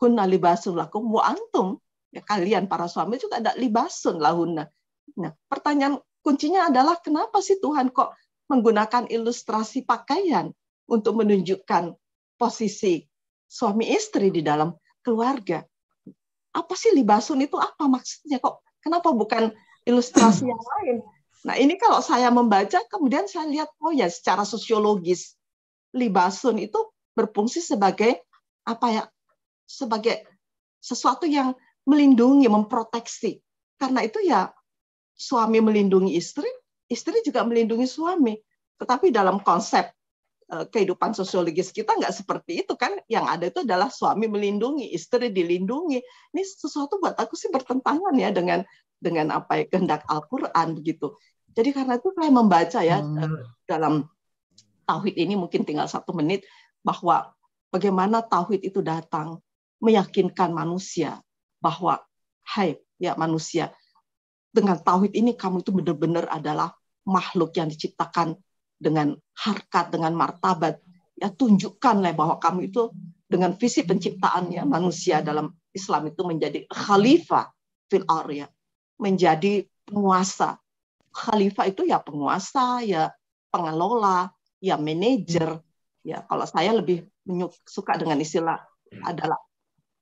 hunna libasun lakum wa antum ya kalian para suami juga ada libasun lahunna. Nah, pertanyaan kuncinya adalah kenapa sih Tuhan kok menggunakan ilustrasi pakaian untuk menunjukkan posisi suami istri di dalam keluarga. Apa sih libasun itu apa maksudnya kok? Kenapa bukan ilustrasi yang lain? Nah, ini kalau saya membaca kemudian saya lihat oh ya secara sosiologis libasun itu berfungsi sebagai apa ya sebagai sesuatu yang melindungi, memproteksi. Karena itu ya suami melindungi istri, istri juga melindungi suami. Tetapi dalam konsep eh, kehidupan sosiologis kita nggak seperti itu kan yang ada itu adalah suami melindungi istri dilindungi ini sesuatu buat aku sih bertentangan ya dengan dengan apa ya kehendak Al-Qur'an begitu jadi karena itu saya membaca ya hmm. Eh, dalam tauhid ini mungkin tinggal satu menit bahwa bagaimana tauhid itu datang meyakinkan manusia bahwa hai hey, ya manusia dengan tauhid ini kamu itu benar-benar adalah makhluk yang diciptakan dengan harkat dengan martabat ya tunjukkanlah bahwa kamu itu dengan visi penciptaannya manusia dalam Islam itu menjadi khalifah fil arya menjadi penguasa khalifah itu ya penguasa ya pengelola ya manajer ya kalau saya lebih suka dengan istilah adalah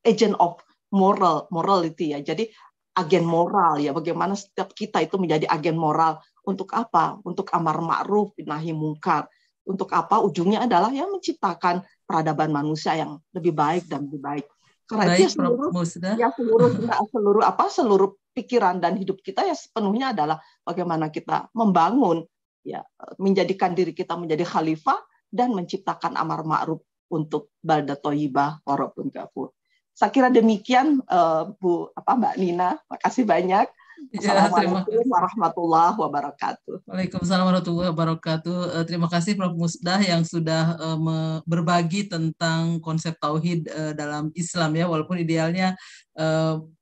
agent of moral morality ya. Jadi agen moral ya bagaimana setiap kita itu menjadi agen moral untuk apa? Untuk amar ma'ruf nahi mungkar. Untuk apa? Ujungnya adalah yang menciptakan peradaban manusia yang lebih baik dan lebih baik. Karena baik, dia seluruh Prof. ya seluruh seluruh apa seluruh pikiran dan hidup kita ya sepenuhnya adalah bagaimana kita membangun ya menjadikan diri kita menjadi khalifah dan menciptakan amar ma'ruf untuk balda toyibah warabun gafur. Saya kira demikian uh, Bu apa Mbak Nina. Makasih banyak. Iya, Assalamualaikum warahmatullahi wabarakatuh. Waalaikumsalam warahmatullahi wabarakatuh. Eh, terima kasih Prof. Musdah yang sudah eh, berbagi tentang konsep tauhid dalam Islam ya, walaupun idealnya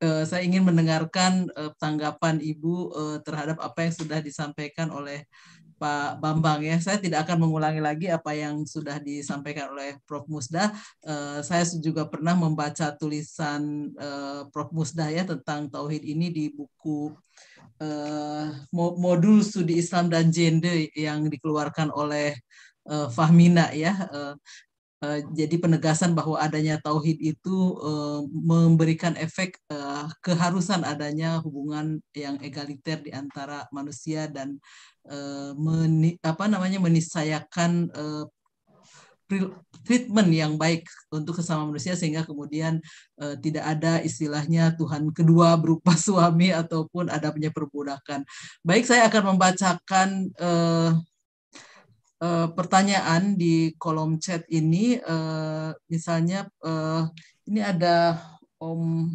saya ingin mendengarkan tanggapan Ibu terhadap apa yang sudah disampaikan oleh Pak Bambang ya. Saya tidak akan mengulangi lagi apa yang sudah disampaikan oleh Prof Musda. Uh, saya juga pernah membaca tulisan uh, Prof Musda ya tentang tauhid ini di buku uh, modul studi Islam dan gender yang dikeluarkan oleh uh, Fahmina ya. Uh, Eh, jadi penegasan bahwa adanya tauhid itu eh, memberikan efek eh, keharusan adanya hubungan yang egaliter di antara manusia dan meni, apa namanya menisayakan treatment yang baik untuk sesama manusia sehingga kemudian uh, tidak ada istilahnya Tuhan kedua berupa suami ataupun ada punya perbudakan. Baik, saya akan membacakan uh, uh, pertanyaan di kolom chat ini, uh, misalnya uh, ini ada Om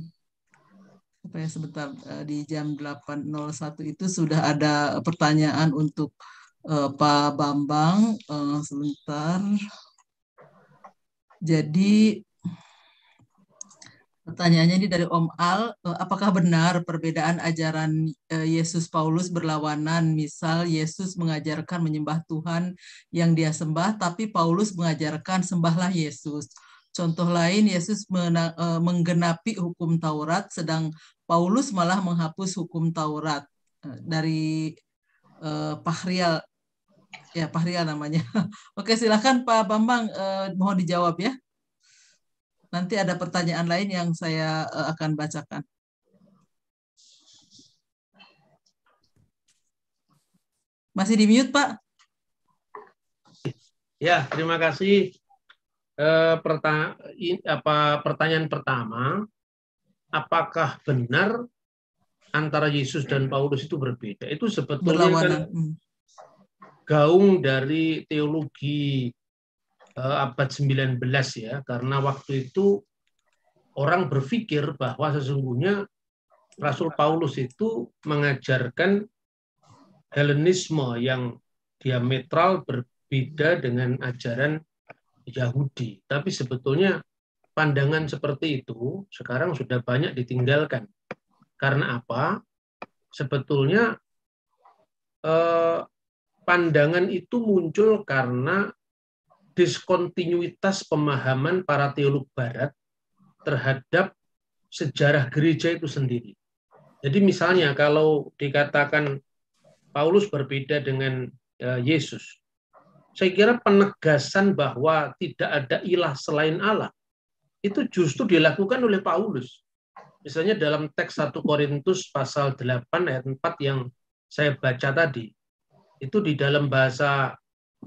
apa ya sebentar uh, di jam 8.01 itu sudah ada pertanyaan untuk uh, Pak Bambang uh, sebentar. Jadi Pertanyaannya ini dari Om Al, eh, apakah benar perbedaan ajaran eh, Yesus Paulus berlawanan? Misal Yesus mengajarkan menyembah Tuhan yang dia sembah, tapi Paulus mengajarkan sembahlah Yesus. Contoh lain, Yesus eh, menggenapi hukum Taurat, sedang Paulus malah menghapus hukum Taurat. Dari Pahrial, ya Pahrial namanya. Oke, silakan Pak Bambang, mohon dijawab ya. Nanti ada pertanyaan lain yang saya eh, akan bacakan. Masih di mute, Pak? Ya, terima kasih. E, perta in, apa, pertanyaan pertama, apakah benar antara Yesus dan Paulus itu berbeda? Itu sebetulnya kan hmm. gaung dari teologi Eh, abad 19 ya, karena waktu itu orang berpikir bahwa sesungguhnya Rasul Paulus itu mengajarkan Helenisme yang diametral berbeda dengan ajaran Yahudi. Tapi sebetulnya pandangan seperti itu sekarang sudah banyak ditinggalkan. Karena apa? Sebetulnya eh, pandangan itu muncul karena diskontinuitas pemahaman para teolog barat terhadap sejarah gereja itu sendiri. Jadi misalnya kalau dikatakan Paulus berbeda dengan eh, Yesus, saya kira penegasan bahwa tidak ada ilah selain Allah itu justru dilakukan oleh Paulus. Misalnya dalam teks 1 Korintus pasal 8 ayat 4 yang saya baca tadi, itu di dalam bahasa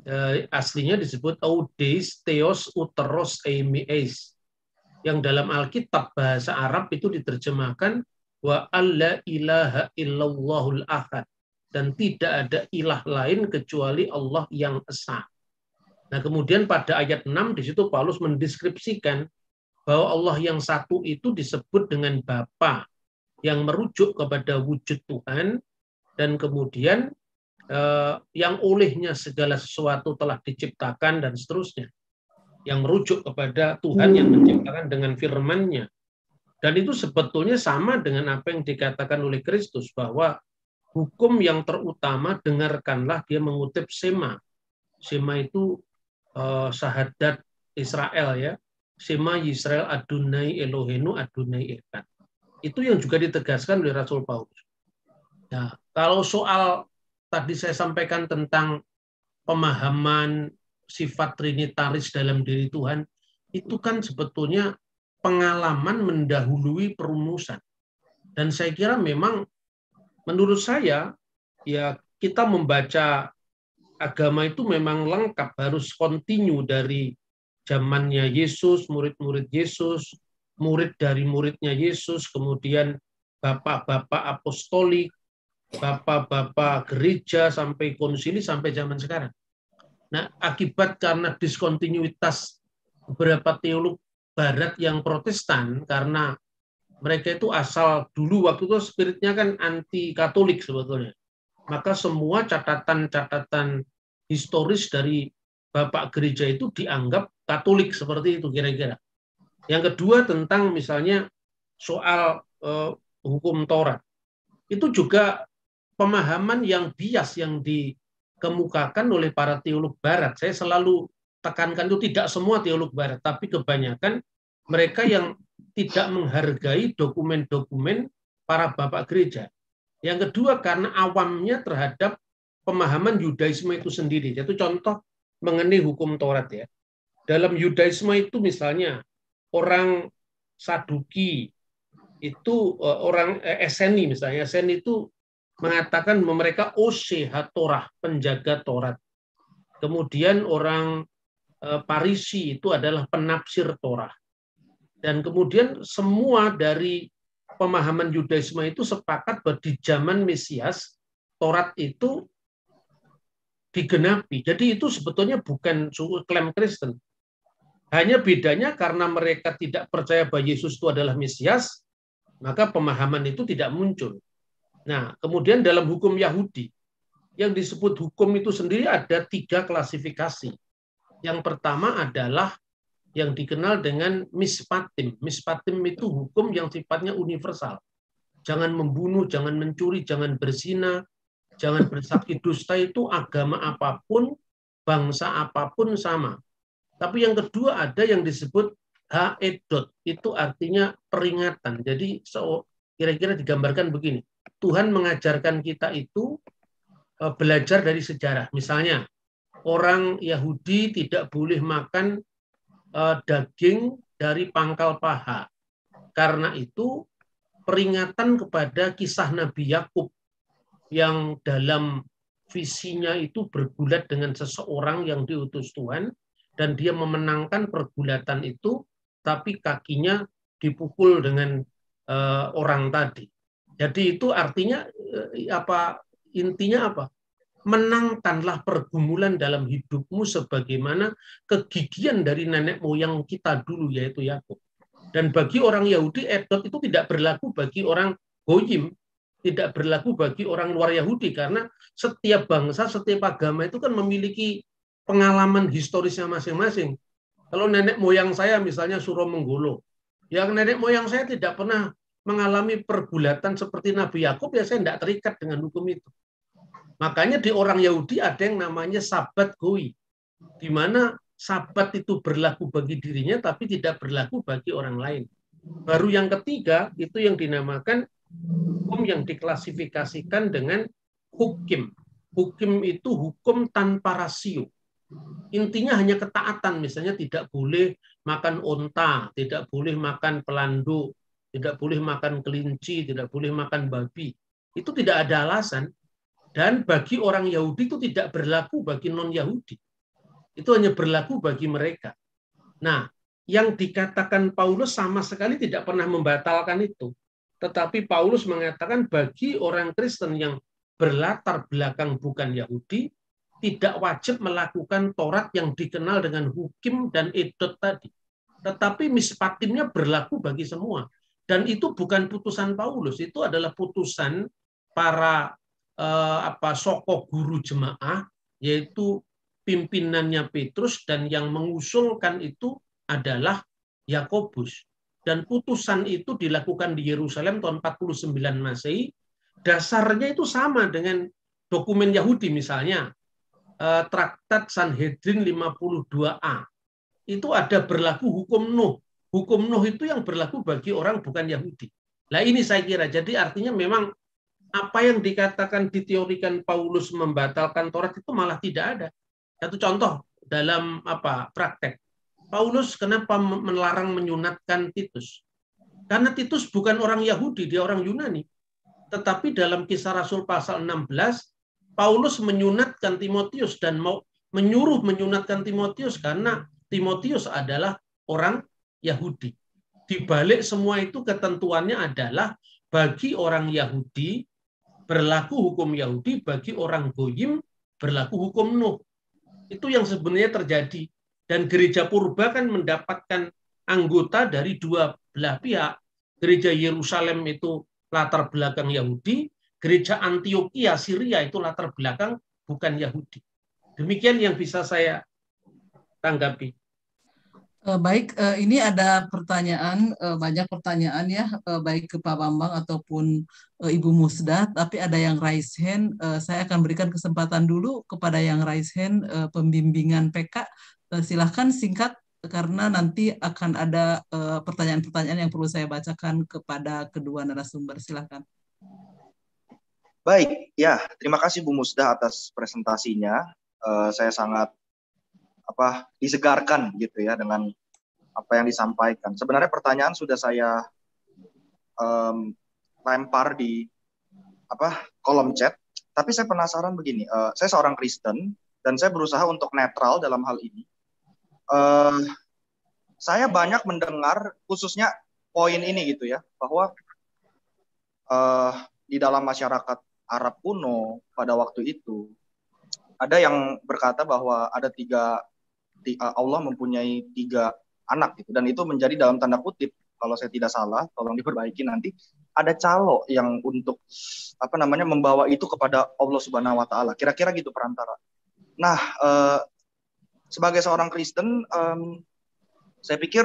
Eh, aslinya disebut Audes Theos Uteros Eimeis yang dalam Alkitab bahasa Arab itu diterjemahkan wa alla ilaha illallahul ahad dan tidak ada ilah lain kecuali Allah yang esa. Nah, kemudian pada ayat 6 di situ Paulus mendeskripsikan bahwa Allah yang satu itu disebut dengan Bapa yang merujuk kepada wujud Tuhan dan kemudian Eh, yang olehnya segala sesuatu telah diciptakan dan seterusnya. Yang merujuk kepada Tuhan yang menciptakan dengan firman-Nya. Dan itu sebetulnya sama dengan apa yang dikatakan oleh Kristus bahwa hukum yang terutama dengarkanlah dia mengutip Sema. Sema itu eh, sahadat Israel ya. Sema Israel Adunai Elohenu Adunai Ekan. Itu yang juga ditegaskan oleh Rasul Paulus. Nah, kalau soal tadi saya sampaikan tentang pemahaman sifat trinitaris dalam diri Tuhan, itu kan sebetulnya pengalaman mendahului perumusan. Dan saya kira memang menurut saya ya kita membaca agama itu memang lengkap harus kontinu dari zamannya Yesus, murid-murid Yesus, murid dari muridnya Yesus, kemudian bapak-bapak apostolik, bapak-bapak gereja sampai konsili sampai zaman sekarang. Nah, akibat karena diskontinuitas beberapa teolog barat yang protestan karena mereka itu asal dulu waktu itu spiritnya kan anti katolik sebetulnya. Maka semua catatan-catatan historis dari Bapak gereja itu dianggap katolik seperti itu kira-kira. Yang kedua tentang misalnya soal eh, hukum Taurat. Itu juga pemahaman yang bias yang dikemukakan oleh para teolog barat. Saya selalu tekankan itu tidak semua teolog barat, tapi kebanyakan mereka yang tidak menghargai dokumen-dokumen para bapak gereja. Yang kedua karena awamnya terhadap pemahaman Yudaisme itu sendiri. Yaitu contoh mengenai hukum Taurat ya. Dalam Yudaisme itu misalnya orang Saduki itu eh, orang eh, Eseni misalnya Eseni itu mengatakan mereka Oseha oh, Torah, penjaga Torat. Kemudian orang eh, Parisi itu adalah penafsir Torah. Dan kemudian semua dari pemahaman Yudaisme itu sepakat bahwa di zaman Mesias, Torat itu digenapi. Jadi itu sebetulnya bukan klaim Kristen. Hanya bedanya karena mereka tidak percaya bahwa Yesus itu adalah Mesias, maka pemahaman itu tidak muncul. Nah, kemudian dalam hukum Yahudi, yang disebut hukum itu sendiri ada tiga klasifikasi. Yang pertama adalah yang dikenal dengan mispatim. Mispatim itu hukum yang sifatnya universal. Jangan membunuh, jangan mencuri, jangan berzina, jangan bersaksi dusta itu agama apapun, bangsa apapun sama. Tapi yang kedua ada yang disebut haedot, itu artinya peringatan. Jadi so, kira-kira digambarkan begini. Tuhan mengajarkan kita itu e, belajar dari sejarah. Misalnya, orang Yahudi tidak boleh makan e, daging dari pangkal paha. Karena itu, peringatan kepada kisah Nabi Yakub yang dalam visinya itu bergulat dengan seseorang yang diutus Tuhan dan dia memenangkan pergulatan itu tapi kakinya dipukul dengan uh, orang tadi jadi itu artinya eh, apa intinya apa? Menangkanlah pergumulan dalam hidupmu sebagaimana kegigian dari nenek moyang kita dulu yaitu Yakub. Dan bagi orang Yahudi, Edot itu tidak berlaku bagi orang Goyim, tidak berlaku bagi orang luar Yahudi karena setiap bangsa, setiap agama itu kan memiliki pengalaman historisnya masing-masing. Kalau nenek moyang saya misalnya suruh menggolo, yang nenek moyang saya tidak pernah mengalami pergulatan seperti Nabi Yakub ya saya tidak terikat dengan hukum itu. Makanya di orang Yahudi ada yang namanya sabat goi, di mana sabat itu berlaku bagi dirinya tapi tidak berlaku bagi orang lain. Baru yang ketiga itu yang dinamakan hukum yang diklasifikasikan dengan hukim. Hukim itu hukum tanpa rasio. Intinya hanya ketaatan, misalnya tidak boleh makan onta, tidak boleh makan pelandu, tidak boleh makan kelinci, tidak boleh makan babi. Itu tidak ada alasan. Dan bagi orang Yahudi itu tidak berlaku bagi non-Yahudi. Itu hanya berlaku bagi mereka. Nah, yang dikatakan Paulus sama sekali tidak pernah membatalkan itu. Tetapi Paulus mengatakan bagi orang Kristen yang berlatar belakang bukan Yahudi, tidak wajib melakukan Torat yang dikenal dengan hukim dan edot tadi. Tetapi mispatimnya berlaku bagi semua. Dan itu bukan putusan Paulus, itu adalah putusan para eh, apa soko guru jemaah, yaitu pimpinannya Petrus dan yang mengusulkan itu adalah Yakobus. Dan putusan itu dilakukan di Yerusalem tahun 49 Masehi. Dasarnya itu sama dengan dokumen Yahudi misalnya, eh, Traktat Sanhedrin 52a. Itu ada berlaku hukum Nuh hukum Nuh itu yang berlaku bagi orang bukan Yahudi. Nah ini saya kira. Jadi artinya memang apa yang dikatakan diteorikan Paulus membatalkan Taurat itu malah tidak ada. Satu contoh dalam apa praktek. Paulus kenapa melarang menyunatkan Titus? Karena Titus bukan orang Yahudi, dia orang Yunani. Tetapi dalam kisah Rasul pasal 16, Paulus menyunatkan Timotius dan mau menyuruh menyunatkan Timotius karena Timotius adalah orang Yahudi. Di balik semua itu ketentuannya adalah bagi orang Yahudi berlaku hukum Yahudi, bagi orang Goyim berlaku hukum Nuh. Itu yang sebenarnya terjadi. Dan gereja purba kan mendapatkan anggota dari dua belah pihak. Gereja Yerusalem itu latar belakang Yahudi, gereja Antioquia Syria itu latar belakang bukan Yahudi. Demikian yang bisa saya tanggapi. Eh, baik, eh, ini ada pertanyaan, eh, banyak pertanyaan ya, baik ke Pak Bambang ataupun Ibu Musda, tapi ada yang raise hand. Saya akan berikan kesempatan dulu kepada yang raise hand pembimbingan PK. Silahkan singkat karena nanti akan ada pertanyaan-pertanyaan yang perlu saya bacakan kepada kedua narasumber. Silahkan. Baik, ya terima kasih Bu Musda atas presentasinya. Saya sangat apa disegarkan gitu ya dengan apa yang disampaikan. Sebenarnya pertanyaan sudah saya um, lempar di apa kolom chat, tapi saya penasaran begini. Uh, saya seorang Kristen dan saya berusaha untuk netral dalam hal ini. Uh, saya banyak mendengar khususnya poin ini gitu ya bahwa uh, di dalam masyarakat Arab kuno pada waktu itu ada yang berkata bahwa ada tiga Eh, Allah mempunyai tiga anak gitu dan itu menjadi dalam tanda kutip kalau saya tidak salah tolong diperbaiki nanti ada calo yang untuk apa namanya membawa itu kepada Allah Subhanahu wa taala. Kira-kira gitu perantara. Nah, eh, sebagai seorang Kristen eh, saya pikir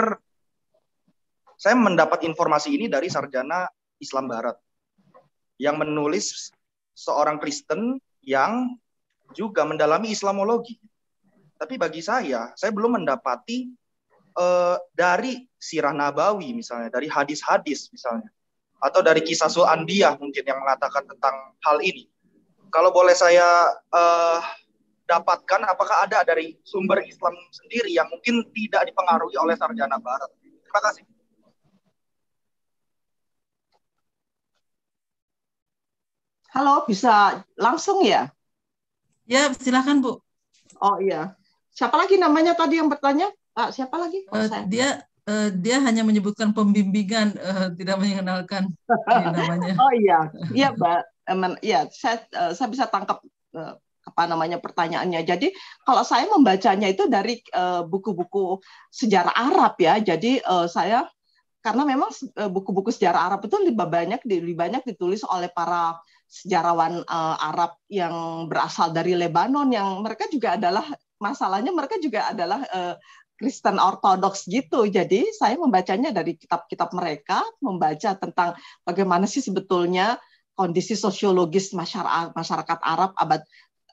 saya mendapat informasi ini dari sarjana Islam Barat yang menulis seorang Kristen yang juga mendalami Islamologi. Tapi bagi saya, saya belum mendapati uh, dari sirah Nabawi misalnya, dari hadis-hadis misalnya, atau dari kisah Sul mungkin yang mengatakan tentang hal ini. Kalau boleh saya uh, dapatkan, apakah ada dari sumber Islam sendiri yang mungkin tidak dipengaruhi oleh sarjana Barat? Terima kasih. Halo, bisa langsung ya? Ya, silakan Bu. Oh iya. Siapa lagi namanya tadi yang bertanya? Ah, siapa lagi? Oh, uh, Dia uh, dia hanya menyebutkan pembimbingan, uh, tidak mengenalkan namanya. oh iya, iya, Mbak. Emen, ya, saya uh, saya bisa tangkap uh, apa namanya pertanyaannya. Jadi kalau saya membacanya itu dari buku-buku uh, sejarah Arab ya. Jadi uh, saya karena memang buku-buku sejarah Arab itu lebih banyak lebih banyak ditulis oleh para sejarawan uh, Arab yang berasal dari Lebanon yang mereka juga adalah masalahnya mereka juga adalah uh, Kristen Ortodoks gitu. Jadi saya membacanya dari kitab-kitab mereka, membaca tentang bagaimana sih sebetulnya kondisi sosiologis masyarakat, masyarakat Arab abad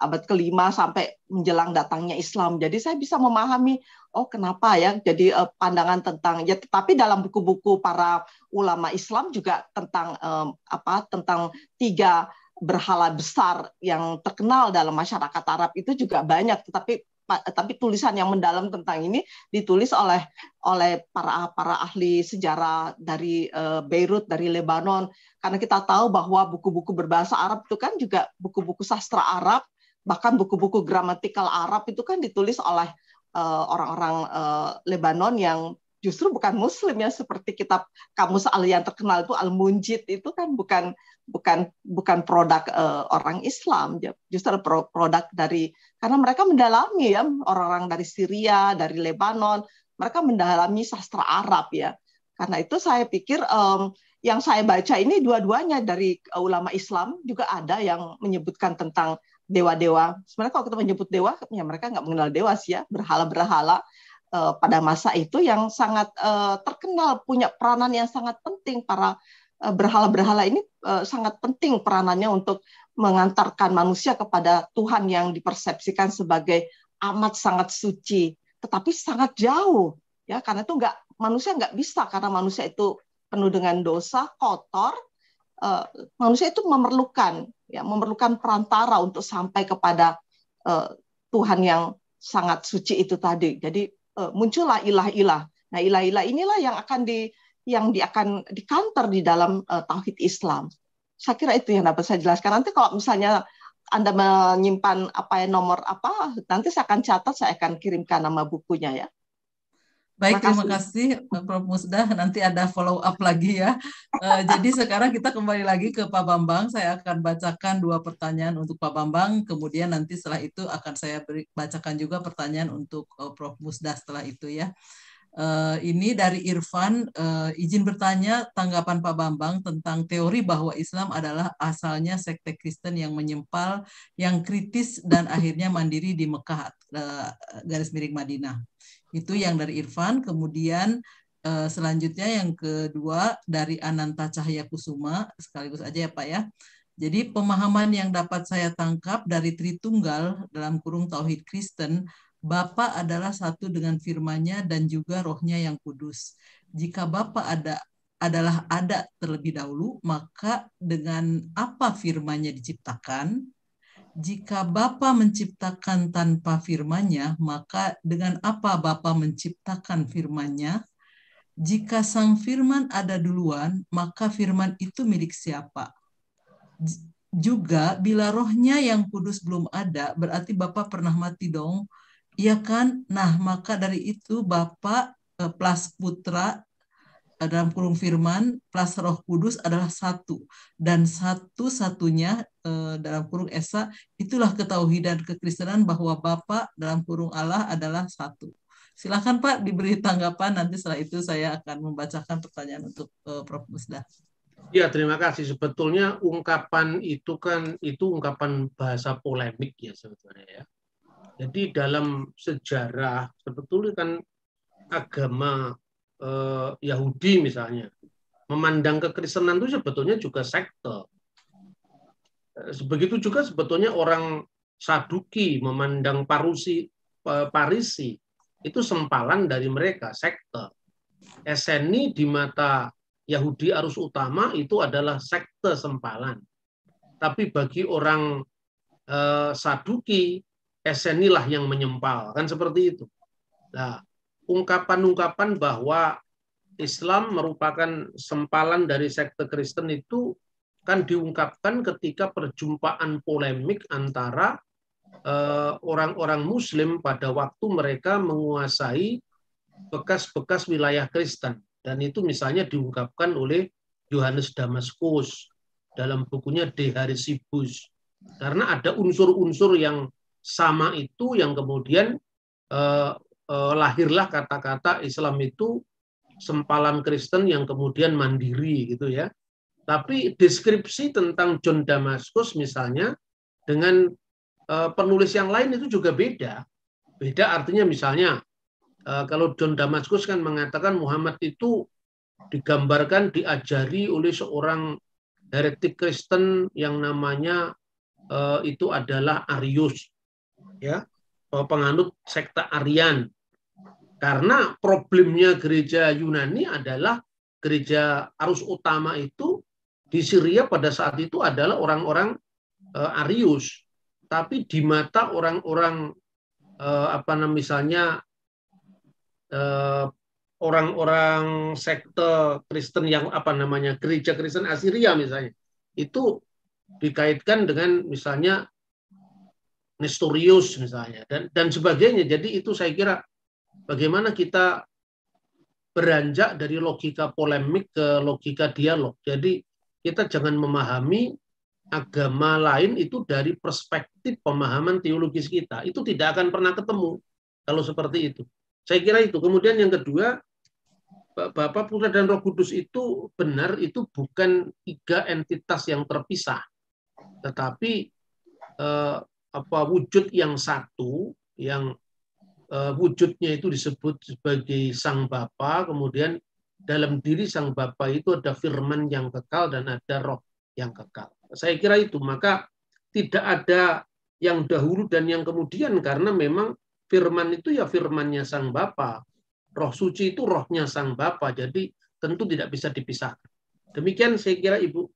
abad kelima sampai menjelang datangnya Islam. Jadi saya bisa memahami oh kenapa ya jadi eh, pandangan tentang ya tetapi dalam buku-buku para ulama Islam juga tentang eh, apa tentang tiga berhala besar yang terkenal dalam masyarakat Arab itu juga banyak tetapi Eh, tapi tulisan yang mendalam tentang ini ditulis oleh oleh para para ahli sejarah dari eh, Beirut dari Lebanon karena kita tahu bahwa buku-buku berbahasa Arab itu kan juga buku-buku sastra Arab bahkan buku-buku gramatikal Arab itu kan ditulis oleh eh, orang-orang Lebanon yang justru bukan Muslim ya seperti kitab kamus al yang terkenal itu Al Munjid itu kan bukan bukan bukan produk uh, orang Islam justru produk dari karena mereka mendalami ya orang-orang dari Syria dari Lebanon mereka mendalami sastra Arab ya karena itu saya pikir um, yang saya baca ini dua-duanya dari ulama Islam juga ada yang menyebutkan tentang dewa-dewa sebenarnya kalau kita menyebut dewa ya mereka nggak mengenal dewa sih ya berhala-berhala eh, pada masa itu yang sangat uh, terkenal punya peranan yang sangat penting para Eh, berhala-berhala ini eh, sangat penting peranannya untuk mengantarkan manusia kepada Tuhan yang dipersepsikan sebagai amat sangat suci, tetapi sangat jauh ya karena itu nggak manusia nggak bisa karena manusia itu penuh dengan dosa kotor eh, manusia itu memerlukan ya memerlukan perantara untuk sampai kepada Tuhan yang sangat suci itu tadi jadi muncullah ilah-ilah nah ilah-ilah inilah yang akan di yang di akan di counter di dalam uh, tauhid Islam. Saya kira itu yang dapat saya jelaskan. Nanti kalau misalnya Anda menyimpan apa ya nomor apa, nanti saya akan catat, saya akan kirimkan nama bukunya ya. Baik, terima kasih, kasih Prof. Musda. Nanti ada follow up lagi ya. Uh, jadi sekarang kita kembali lagi ke Pak Bambang. Saya akan bacakan dua pertanyaan untuk Pak Bambang. Kemudian nanti setelah itu akan saya bacakan juga pertanyaan untuk uh, Prof. Musda setelah itu ya. Uh, ini dari Irfan, uh, izin bertanya tanggapan Pak Bambang tentang teori bahwa Islam adalah asalnya sekte Kristen yang menyempal, yang kritis, dan akhirnya mandiri di Mekah, uh, garis miring Madinah. Itu yang dari Irfan. Kemudian uh, selanjutnya yang kedua dari Ananta Cahaya Kusuma, sekaligus aja ya Pak ya. Jadi pemahaman yang dapat saya tangkap dari Tritunggal dalam kurung Tauhid Kristen Bapa adalah satu dengan firman-Nya dan juga rohnya yang kudus. Jika Bapa ada adalah ada terlebih dahulu, maka dengan apa firman-Nya diciptakan? Jika Bapa menciptakan tanpa firman-Nya, maka dengan apa Bapa menciptakan firman-Nya? Jika sang firman ada duluan, maka firman itu milik siapa? juga bila rohnya yang kudus belum ada, berarti Bapak pernah mati dong, Iya kan? Nah, maka dari itu Bapak eh, plus Putra eh, dalam kurung firman plus roh kudus adalah satu dan satu-satunya eh, dalam kurung esa itulah ketauhidan kekristenan bahwa Bapak dalam kurung Allah adalah satu. Silakan Pak diberi tanggapan nanti setelah itu saya akan membacakan pertanyaan untuk Prof. Musda. Ya, terima kasih. Sebetulnya ungkapan itu kan itu ungkapan bahasa polemik ya sebetulnya ya. Jadi dalam sejarah sebetulnya kan agama eh, Yahudi misalnya memandang kekristenan itu sebetulnya juga sekte. Eh, Begitu juga sebetulnya orang Saduki memandang Parusi eh, Parisi itu sempalan dari mereka sekte. Eseni di mata Yahudi arus utama itu adalah sekte sempalan. Tapi bagi orang eh, Saduki esenilah yang menyempal kan seperti itu. Nah, ungkapan-ungkapan bahwa Islam merupakan sempalan dari sekte Kristen itu kan diungkapkan ketika perjumpaan polemik antara eh, orang-orang Muslim pada waktu mereka menguasai bekas-bekas wilayah Kristen dan itu misalnya diungkapkan oleh Yohanes Damaskus dalam bukunya De Harisibus karena ada unsur-unsur yang sama itu yang kemudian eh, eh, lahirlah kata-kata Islam itu sempalan Kristen yang kemudian mandiri gitu ya. Tapi deskripsi tentang John Damascus misalnya dengan eh, penulis yang lain itu juga beda. Beda artinya misalnya eh, kalau John Damascus kan mengatakan Muhammad itu digambarkan diajari oleh seorang heretik Kristen yang namanya eh, itu adalah Arius ya penganut sekte Arian karena problemnya gereja Yunani adalah gereja arus utama itu di Syria pada saat itu adalah orang-orang eh, Arius tapi di mata orang-orang eh, apa namanya misalnya eh, orang-orang sekte Kristen yang apa namanya gereja Kristen Assyria misalnya itu dikaitkan dengan misalnya Nestorius misalnya dan dan sebagainya. Jadi itu saya kira bagaimana kita beranjak dari logika polemik ke logika dialog. Jadi kita jangan memahami agama lain itu dari perspektif pemahaman teologis kita. Itu tidak akan pernah ketemu kalau seperti itu. Saya kira itu. Kemudian yang kedua, Bapak Putra dan Roh Kudus itu benar itu bukan tiga entitas yang terpisah. Tetapi eh, apa wujud yang satu yang uh, wujudnya itu disebut sebagai sang bapa kemudian dalam diri sang bapa itu ada firman yang kekal dan ada roh yang kekal saya kira itu maka tidak ada yang dahulu dan yang kemudian karena memang firman itu ya firmannya sang bapa roh suci itu rohnya sang bapa jadi tentu tidak bisa dipisahkan demikian saya kira ibu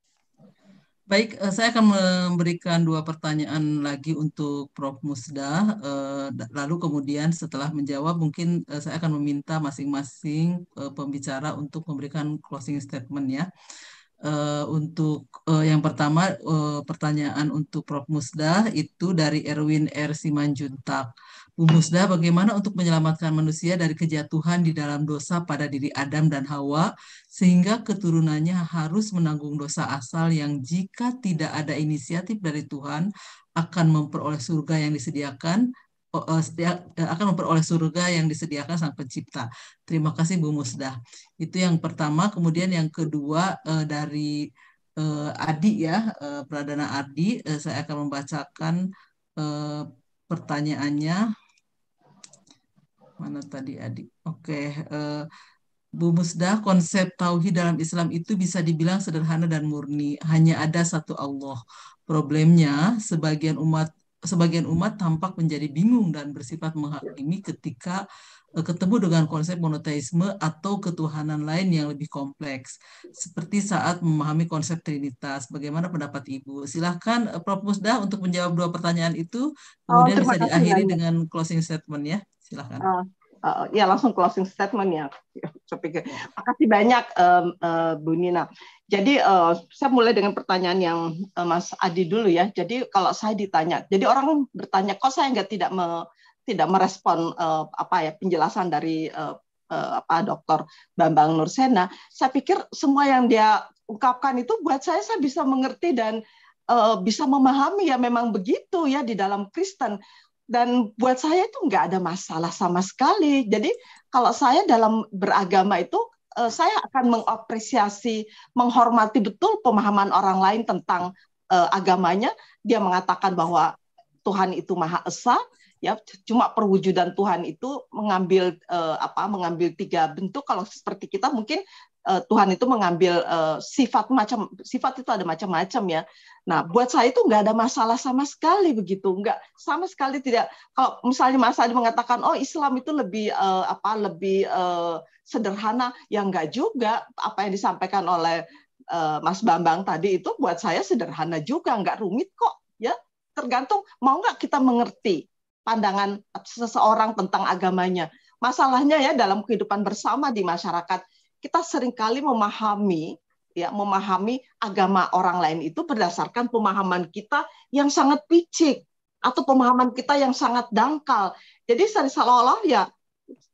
Baik, eh, saya akan memberikan dua pertanyaan lagi untuk Prof. Musda. Eh, lalu kemudian setelah menjawab, mungkin eh, saya akan meminta masing-masing pembicara untuk memberikan closing statement ya. Untuk yang pertama, pertanyaan untuk Prof. Musda itu dari Erwin R. Simanjuntak. Bu Musda, bagaimana untuk menyelamatkan manusia dari kejatuhan di dalam dosa pada diri Adam dan Hawa, sehingga keturunannya harus menanggung dosa asal yang jika tidak ada inisiatif dari Tuhan, akan memperoleh surga yang disediakan eh, eh, akan memperoleh surga yang disediakan Sang Pencipta. Terima kasih Bu Musda. Itu yang pertama. Kemudian yang kedua eh, dari Adi ya, Pradana Adi, saya akan membacakan pertanyaannya. Mana tadi adik? Oke, uh, Bu Musda, konsep tauhid dalam Islam itu bisa dibilang sederhana dan murni. Hanya ada satu Allah. Problemnya, sebagian umat sebagian umat tampak menjadi bingung dan bersifat menghakimi ketika eh, ketemu dengan konsep monoteisme atau ketuhanan lain yang lebih kompleks. Seperti saat memahami konsep Trinitas. Bagaimana pendapat Ibu? Silahkan eh, Prof. Musda untuk menjawab dua pertanyaan itu. Oh, kemudian oh, bisa diakhiri dengan closing statement ya. Silahkan. Uh, uh, ya langsung closing statement ya. Terima ya, kasih banyak um, uh, Bu Nina. Jadi uh, saya mulai dengan pertanyaan yang uh, Mas Adi dulu ya. Jadi kalau saya ditanya, jadi orang bertanya kok saya nggak tidak me, tidak merespon uh, apa ya penjelasan dari uh, uh, apa Dokter Bambang Nursena. Saya pikir semua yang dia ungkapkan itu buat saya saya bisa mengerti dan uh, bisa memahami ya memang begitu ya di dalam Kristen dan buat saya itu nggak ada masalah sama sekali. Jadi kalau saya dalam beragama itu eh, saya akan mengapresiasi, menghormati betul pemahaman orang lain tentang eh, agamanya. Dia mengatakan bahwa Tuhan itu maha esa, ya cuma perwujudan Tuhan itu mengambil eh, apa mengambil tiga bentuk. Kalau seperti kita mungkin uh, Tuhan itu mengambil uh, sifat macam sifat itu ada macam-macam ya. Nah, buat saya itu nggak ada masalah sama sekali begitu, nggak sama sekali tidak. Kalau misalnya Mas Adi mengatakan, oh Islam itu lebih uh, apa lebih uh, sederhana, ya nggak juga. Apa yang disampaikan oleh uh, Mas Bambang tadi itu buat saya sederhana juga, nggak rumit kok ya. Tergantung mau nggak kita mengerti pandangan seseorang tentang agamanya. Masalahnya ya dalam kehidupan bersama di masyarakat kita seringkali memahami ya memahami agama orang lain itu berdasarkan pemahaman kita yang sangat picik atau pemahaman kita yang sangat dangkal. Jadi seolah-olah ya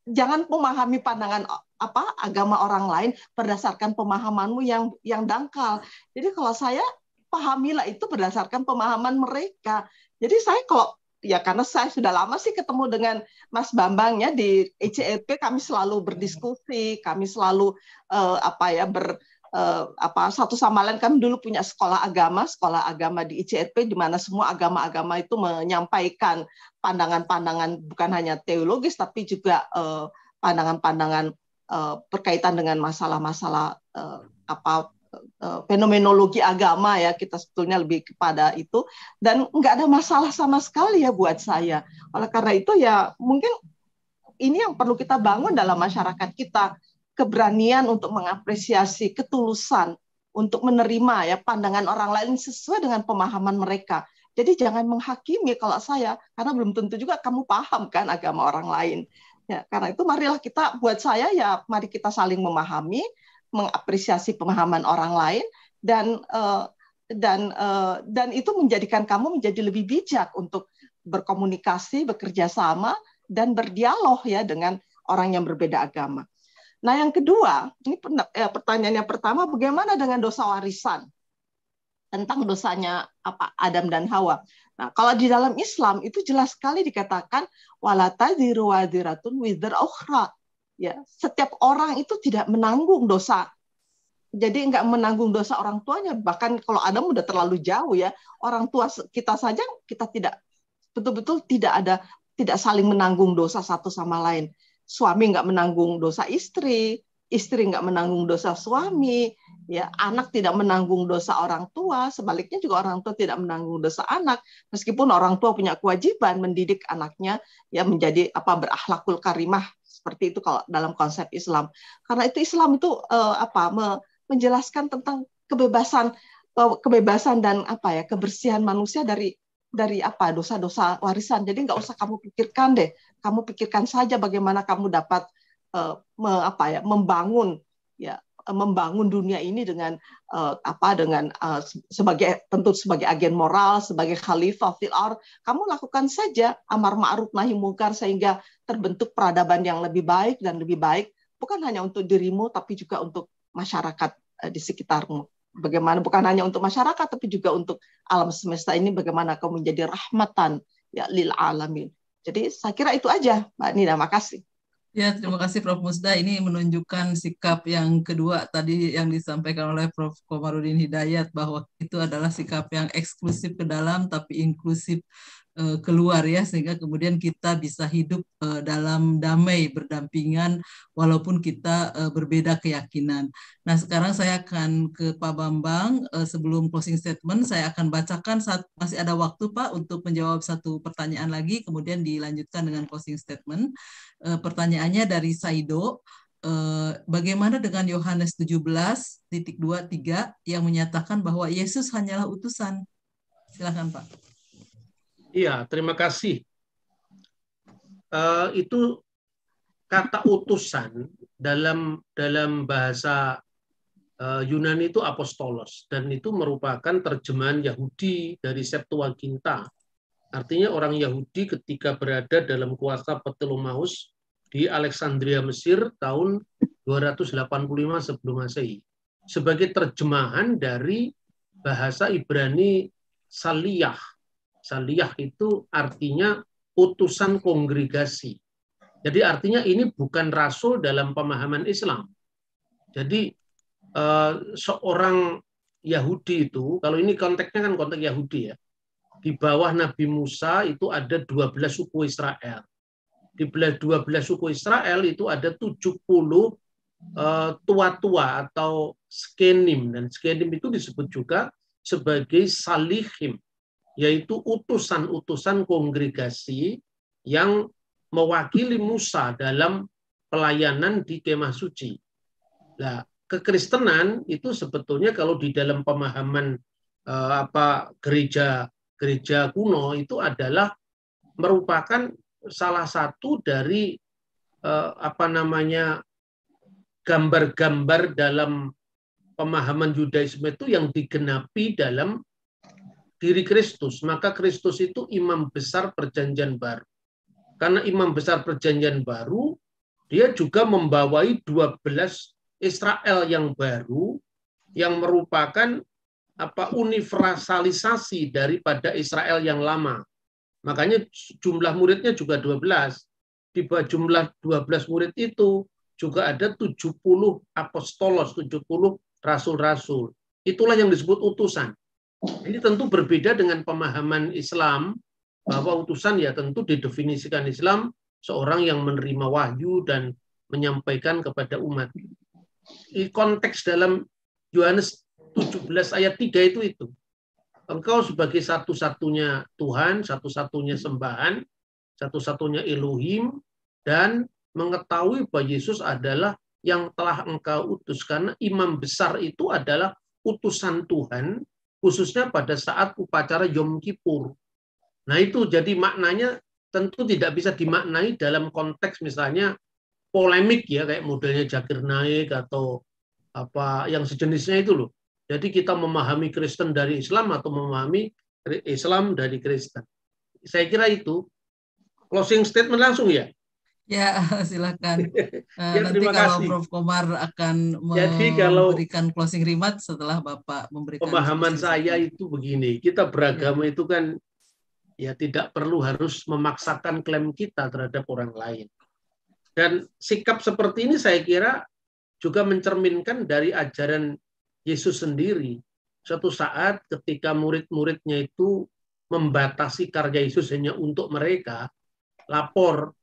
jangan memahami pandangan apa agama orang lain berdasarkan pemahamanmu yang yang dangkal. Jadi kalau saya pahamilah itu berdasarkan pemahaman mereka. Jadi saya kalau ya karena saya sudah lama sih ketemu dengan Mas Bambangnya di ECLP e kami selalu berdiskusi, kami selalu uh, apa ya ber uh, apa satu sama lain kami dulu punya sekolah agama, sekolah agama di ICRP e e di mana semua agama-agama itu menyampaikan pandangan-pandangan bukan hanya teologis tapi juga eh, pandangan-pandangan uh, uh, berkaitan dengan masalah-masalah uh, apa Eh, fenomenologi agama ya kita sebetulnya lebih kepada itu dan nggak ada masalah sama sekali ya buat saya oleh karena itu ya mungkin ini yang perlu kita bangun dalam masyarakat kita keberanian untuk mengapresiasi ketulusan untuk menerima ya pandangan orang lain sesuai dengan pemahaman mereka jadi jangan menghakimi kalau saya karena belum tentu juga kamu paham kan agama orang lain ya karena itu marilah kita buat saya ya mari kita saling memahami mengapresiasi pemahaman orang lain dan uh, dan uh, dan itu menjadikan kamu menjadi lebih bijak untuk berkomunikasi, bekerja sama dan berdialog ya dengan orang yang berbeda agama. Nah, yang kedua, ini eh, pertanyaan yang pertama bagaimana dengan dosa warisan? Tentang dosanya apa Adam dan Hawa. Nah, kalau di dalam Islam itu jelas sekali dikatakan walata diruwadiratun wadiratun ukhra ya setiap orang itu tidak menanggung dosa jadi nggak menanggung dosa orang tuanya bahkan kalau Adam udah terlalu jauh ya orang tua kita saja kita tidak betul-betul tidak ada tidak saling menanggung dosa satu sama lain suami nggak menanggung dosa istri istri nggak menanggung dosa suami ya anak tidak menanggung dosa orang tua sebaliknya juga orang tua tidak menanggung dosa anak meskipun orang tua punya kewajiban mendidik anaknya ya menjadi apa berakhlakul karimah seperti itu kalau dalam konsep Islam karena itu Islam itu uh, apa me, menjelaskan tentang kebebasan uh, kebebasan dan apa ya kebersihan manusia dari dari apa dosa-dosa warisan jadi nggak usah kamu pikirkan deh kamu pikirkan saja bagaimana kamu dapat uh, me, apa ya membangun ya membangun dunia ini dengan uh, apa dengan uh, sebagai tentu sebagai agen moral sebagai khalifah fil kamu lakukan saja amar ma'ruf nahi munkar sehingga terbentuk peradaban yang lebih baik dan lebih baik bukan hanya untuk dirimu tapi juga untuk masyarakat eh, di sekitarmu. Bagaimana bukan hanya untuk masyarakat tapi juga untuk alam semesta ini bagaimana kau menjadi rahmatan ya lil alamin. Jadi saya kira itu aja Mbak Nina, makasih. Ya, terima kasih Prof. Musda. Ini menunjukkan sikap yang kedua tadi yang disampaikan oleh Prof. Komarudin Hidayat bahwa itu adalah sikap yang eksklusif ke dalam tapi inklusif Eh, keluar ya sehingga kemudian kita bisa hidup eh, dalam damai berdampingan walaupun kita eh, berbeda keyakinan. Nah, sekarang saya akan ke Pak Bambang sebelum closing statement saya akan bacakan saat masih ada waktu Pak untuk menjawab satu pertanyaan lagi kemudian dilanjutkan dengan closing statement. pertanyaannya dari Saido bagaimana dengan Yohanes 17.23 yang menyatakan bahwa Yesus hanyalah utusan? Silahkan Pak. Iya, terima kasih. Uh, itu kata utusan dalam dalam bahasa uh, Yunani itu apostolos dan itu merupakan terjemahan Yahudi dari Septuaginta. Artinya orang Yahudi ketika berada dalam kuasa Ptolomaus di Alexandria Mesir tahun 285 sebelum Masehi sebagai terjemahan dari bahasa Ibrani Saliyah saliyah itu artinya utusan kongregasi. Jadi artinya ini bukan rasul dalam pemahaman Islam. Jadi eh, seorang Yahudi itu, kalau ini konteksnya kan konteks Yahudi ya, di bawah Nabi Musa itu ada 12 suku Israel. Di 12 suku Israel itu ada 70 eh, tua-tua atau skenim. Dan skenim itu disebut juga sebagai salihim yaitu utusan-utusan kongregasi yang mewakili Musa dalam pelayanan di kemah suci. Nah, kekristenan itu sebetulnya kalau di dalam pemahaman eh, apa gereja gereja kuno itu adalah merupakan salah satu dari eh, apa namanya gambar-gambar dalam pemahaman Yudaisme itu yang digenapi dalam diri Kristus, maka Kristus itu imam besar perjanjian baru. Karena imam besar perjanjian baru, dia juga membawai 12 Israel yang baru yang merupakan apa universalisasi daripada Israel yang lama. Makanya jumlah muridnya juga 12. Di bawah jumlah 12 murid itu juga ada 70 apostolos, 70 rasul-rasul. Itulah yang disebut utusan. Ini tentu berbeda dengan pemahaman Islam bahwa utusan ya tentu didefinisikan Islam seorang yang menerima wahyu dan menyampaikan kepada umat. Di konteks dalam Yohanes 17 ayat 3 itu itu. Engkau sebagai satu-satunya Tuhan, satu-satunya sembahan, satu-satunya Elohim, dan mengetahui bahwa Yesus adalah yang telah engkau utus. Karena imam besar itu adalah utusan Tuhan khususnya pada saat upacara Yom Kippur. Nah itu jadi maknanya tentu tidak bisa dimaknai dalam konteks misalnya polemik ya kayak modelnya Jakir Naik atau apa yang sejenisnya itu loh. Jadi kita memahami Kristen dari Islam atau memahami Islam dari Kristen. Saya kira itu closing statement langsung ya. Ya, silakan. Eh, ya, Nanti kalau kasih. Prof. Komar akan Jadi kalau memberikan closing remarks setelah Bapak memberikan pemahaman saya itu begini, kita beragama ya. itu kan ya tidak perlu harus memaksakan klaim kita terhadap orang lain. Dan sikap seperti ini saya kira juga mencerminkan dari ajaran Yesus sendiri. Suatu saat ketika murid-muridnya itu membatasi karya Yesus hanya untuk mereka, lapor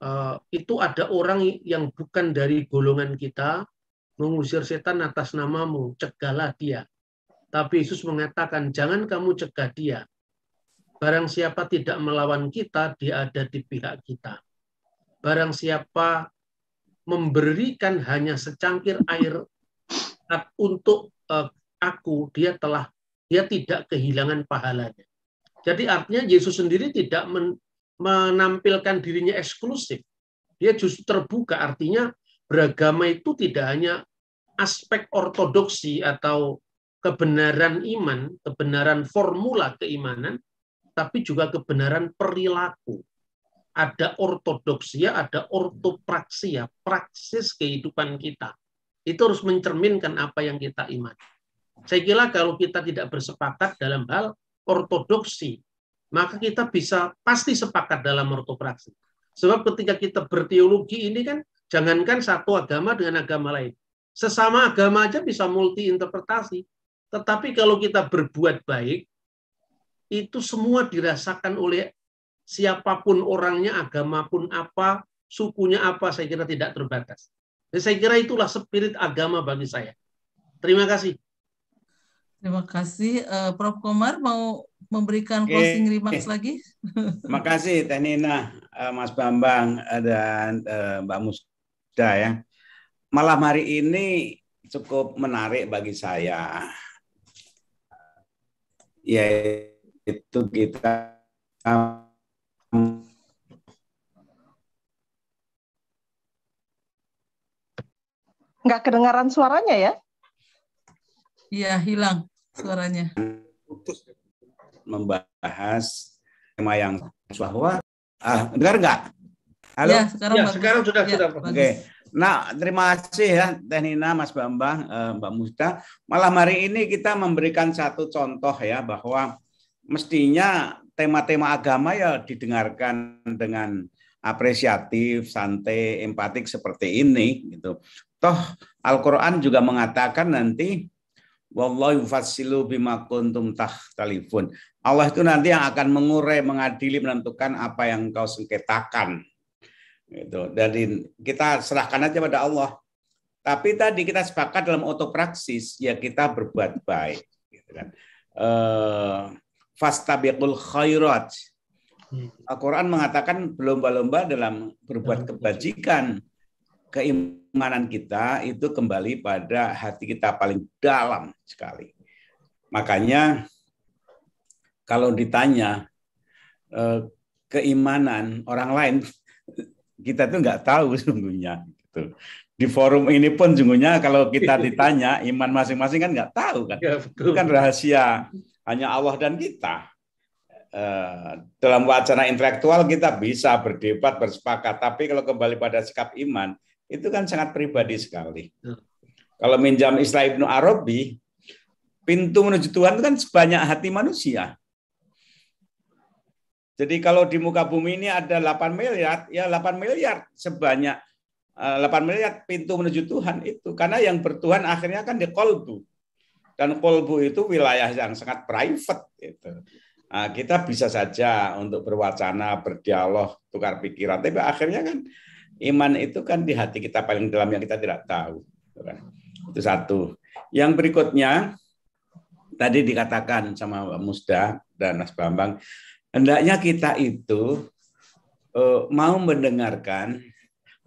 Eh, itu ada orang yang bukan dari golongan kita mengusir setan atas namamu, cegahlah dia. Tapi Yesus mengatakan, jangan kamu cegah dia. Barang siapa tidak melawan kita, dia ada di pihak kita. Barang siapa memberikan hanya secangkir air untuk eh, aku, dia telah dia tidak kehilangan pahalanya. Jadi artinya Yesus sendiri tidak men, menampilkan dirinya eksklusif. Dia justru terbuka, artinya beragama itu tidak hanya aspek ortodoksi atau kebenaran iman, kebenaran formula keimanan, tapi juga kebenaran perilaku. Ada ortodoksia, ada ortopraksia, praksis kehidupan kita. Itu harus mencerminkan apa yang kita iman. Saya kira kalau kita tidak bersepakat dalam hal ortodoksi, maka kita bisa pasti sepakat dalam ortopraksi. Sebab ketika kita berteologi ini kan jangankan satu agama dengan agama lain. Sesama agama aja bisa multi interpretasi. Tetapi kalau kita berbuat baik, itu semua dirasakan oleh siapapun orangnya, agama pun apa, sukunya apa, saya kira tidak terbatas. Dan saya kira itulah spirit agama bagi saya. Terima kasih. Terima kasih. Uh, Prof. Komar mau memberikan okay. closing remarks okay. Eh, lagi? Terima kasih Teh Nina, uh, Mas Bambang, uh, dan uh, Mbak Musda ya. Malam hari ini cukup menarik bagi saya. Yaitu kita um, Nggak kedengaran suaranya ya? Iya, hilang suaranya. Membahas tema yang bahwa ah, dengar nggak? Halo. Ya, sekarang, ya, sekarang sudah ya, sudah. Oke. Okay. Nah, terima kasih ya Teh Nina, Mas Bambang, eh, Mbak Musta. Malam hari ini kita memberikan satu contoh ya bahwa mestinya tema-tema agama ya didengarkan dengan apresiatif, santai, empatik seperti ini gitu. Toh Al-Qur'an juga mengatakan nanti Wallahu yufassilu bima kuntum tahtalifun. Allah itu nanti yang akan mengurai, mengadili, menentukan apa yang kau sengketakan. Gitu. Dan kita serahkan aja pada Allah. Tapi tadi kita sepakat dalam otopraksis, ya kita berbuat baik. Gitu kan. Uh, fastabiqul khairat. Hmm. Al-Quran mengatakan berlomba-lomba dalam berbuat kebajikan keimanan kita itu kembali pada hati kita paling dalam sekali. Makanya kalau ditanya eh, keimanan orang lain, kita tuh nggak tahu sesungguhnya. Gitu. Di forum ini pun sungguhnya kalau kita ditanya iman masing-masing kan nggak tahu kan, ya, itu kan rahasia hanya Allah dan kita. Eh, dalam wacana intelektual kita bisa berdebat bersepakat, tapi kalau kembali pada sikap iman itu kan sangat pribadi sekali. Kalau minjam istilah Ibnu Arabi, pintu menuju Tuhan itu kan sebanyak hati manusia. Jadi kalau di muka bumi ini ada 8 miliar, ya 8 miliar sebanyak 8 eh, miliar pintu menuju Tuhan itu. Karena yang bertuhan akhirnya kan di kolbu. Dan kolbu itu wilayah yang sangat private. Gitu. Nah, kita bisa saja untuk berwacana, berdialog, tukar pikiran. Tapi akhirnya kan Iman itu kan di hati kita paling dalam yang kita tidak tahu. Gitu kan. Itu satu. Yang berikutnya, tadi dikatakan sama Mbak Musda dan Mas Bambang, hendaknya kita itu eh, mau mendengarkan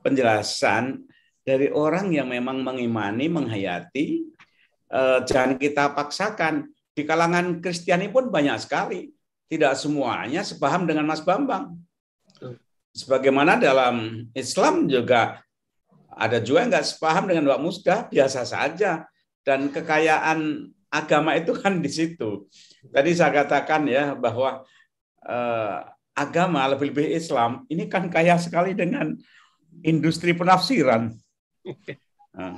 penjelasan dari orang yang memang mengimani, menghayati, eh, jangan kita paksakan. Di kalangan Kristiani pun banyak sekali. Tidak semuanya sepaham dengan Mas Bambang sebagaimana dalam Islam juga ada juga yang nggak sepaham dengan Mbak Musda, biasa saja. Dan kekayaan agama itu kan di situ. Tadi saya katakan ya bahwa eh, agama lebih-lebih Islam ini kan kaya sekali dengan industri penafsiran. Nah,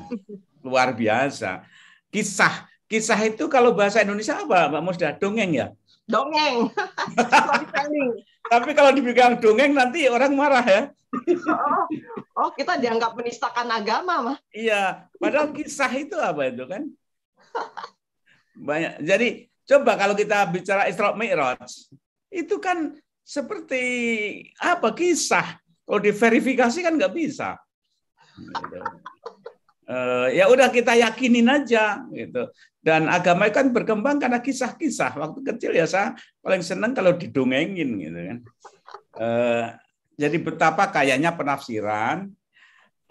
luar biasa. Kisah kisah itu kalau bahasa Indonesia apa Mbak Musda? Dongeng ya? Dongeng. Tapi kalau dibilang dongeng nanti orang marah ya. Oh, oh kita dianggap menistakan agama mah. Iya, padahal kisah itu apa itu kan? Banyak. Jadi coba kalau kita bicara Isra Mi'raj, itu kan seperti apa kisah. Kalau diverifikasi kan nggak bisa. Gitu. Eh, ya udah kita yakinin aja gitu. Dan agama kan berkembang karena kisah-kisah. Waktu kecil ya saya paling senang kalau didongengin gitu kan. Eh, jadi betapa kayaknya penafsiran,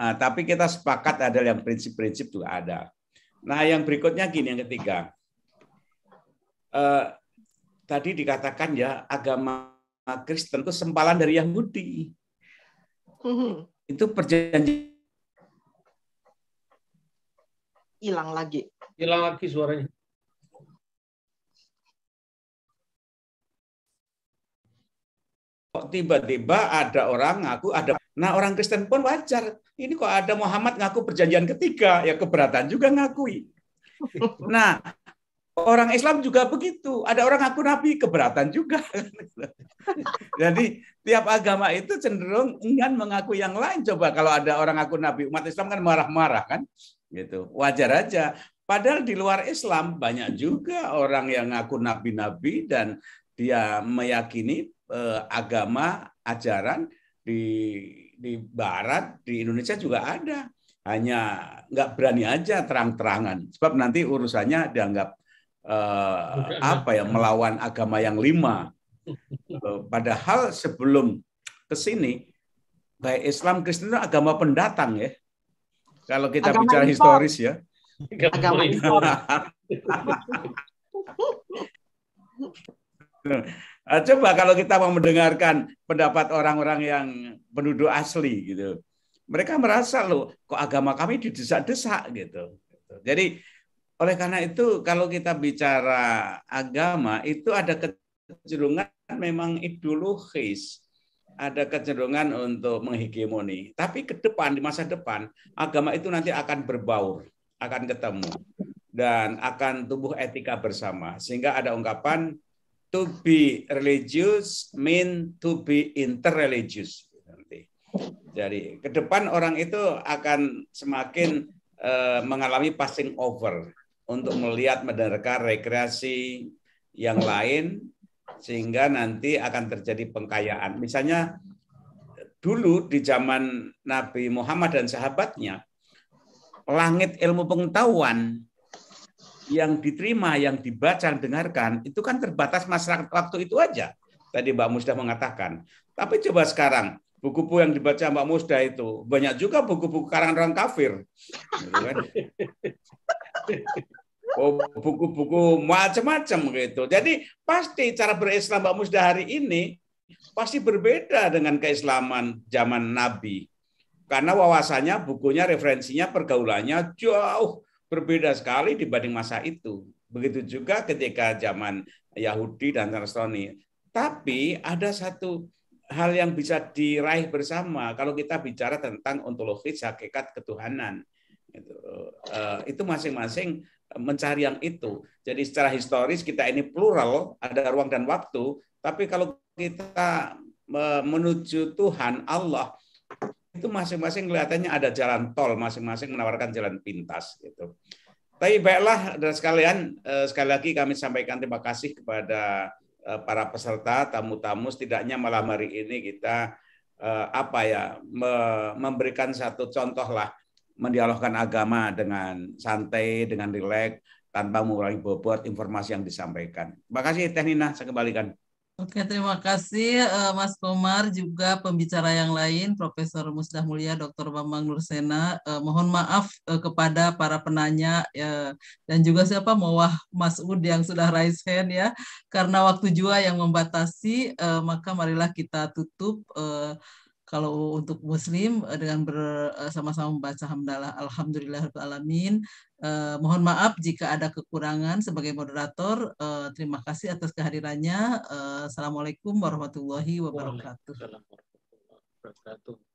eh, tapi kita sepakat ada yang prinsip-prinsip juga ada. Nah yang berikutnya gini yang ketiga. Tadi dikatakan ya agama Kristen itu sempalan dari Yahudi. Hmm. Itu perjanjian hilang lagi. Hilang lagi suaranya. Kok tiba-tiba ada orang ngaku ada. Nah orang Kristen pun wajar. Ini kok ada Muhammad ngaku perjanjian ketiga. Ya keberatan juga ngakui. Nah orang Islam juga begitu. Ada orang ngaku nabi keberatan juga. Jadi tiap agama itu cenderung ingin mengaku yang lain. Coba kalau ada orang ngaku nabi, umat Islam kan marah-marah kan gitu wajar aja padahal di luar Islam banyak juga orang yang ngaku nabi-nabi dan dia meyakini eh, agama ajaran di di Barat di Indonesia juga ada hanya nggak berani aja terang-terangan sebab nanti urusannya dianggap eh, apa ya melawan agama yang lima eh, padahal sebelum kesini sini baik Islam Kristen itu agama pendatang ya kalau kita agama bicara historis ya. Agama impor. Nah, ah, coba kalau kita mau mendengarkan pendapat orang-orang yang penduduk asli gitu. Mereka merasa loh kok agama kami didesak-desak gitu. Jadi oleh karena itu kalau kita bicara agama itu ada kecenderungan memang ideologis ada kecenderungan untuk menghegemoni. Tapi ke depan, di masa depan, agama itu nanti akan berbaur, akan ketemu, dan akan tumbuh etika bersama. Sehingga ada ungkapan, to be religious mean to be interreligious. Jadi ke depan orang itu akan semakin eh, mengalami passing over untuk melihat, mendengarkan rekreasi yang lain sehingga nanti akan terjadi pengkayaan. Misalnya dulu di zaman Nabi Muhammad dan sahabatnya, langit ilmu pengetahuan yang diterima, yang dibaca, dengarkan, itu kan terbatas masyarakat waktu itu aja. Tadi Mbak Musda mengatakan. Tapi coba sekarang, buku-buku yang dibaca Mbak Musda itu, banyak juga buku-buku karangan orang kafir. Gitu kan? oh, buku-buku macam-macam gitu. Jadi pasti cara berislam Mbak Musda hari ini pasti berbeda dengan keislaman zaman Nabi. Karena wawasannya, bukunya, referensinya, pergaulannya jauh berbeda sekali dibanding masa itu. Begitu juga ketika zaman Yahudi dan Nasrani. Tapi ada satu hal yang bisa diraih bersama kalau kita bicara tentang ontologis hakikat ketuhanan. Gitu. Eh, itu masing-masing mencari yang itu. Jadi secara historis kita ini plural, ada ruang dan waktu, tapi kalau kita menuju Tuhan Allah itu masing-masing kelihatannya ada jalan tol, masing-masing menawarkan jalan pintas gitu. Tapi baiklah dan sekalian eh, sekali lagi kami sampaikan terima kasih kepada eh, para peserta tamu-tamu setidaknya malam hari ini kita eh, apa ya memberikan satu contoh lah mendialogkan agama dengan santai, dengan rileks, tanpa mengurangi bobot informasi yang disampaikan. Terima kasih Teh Nina, saya kembalikan. Oke, terima kasih eh, Mas Komar juga pembicara yang lain Profesor Musdah Mulia, Dr. Bambang Nursena. Eh, mohon maaf eh, kepada para penanya ya, dan juga siapa Mawah Mas Ud yang sudah raise hand ya. Karena waktu jua yang membatasi, maka marilah kita tutup kalau untuk Muslim eh, dengan bersama-sama eh, membaca hamdalah Alhamdulillah alamin. Eh, mohon maaf jika ada kekurangan sebagai moderator. Eh, terima kasih atas kehadirannya. Eh, Assalamualaikum warahmatullahi wabarakatuh. Waalaikumsalam warahmatullahi wabarakatuh.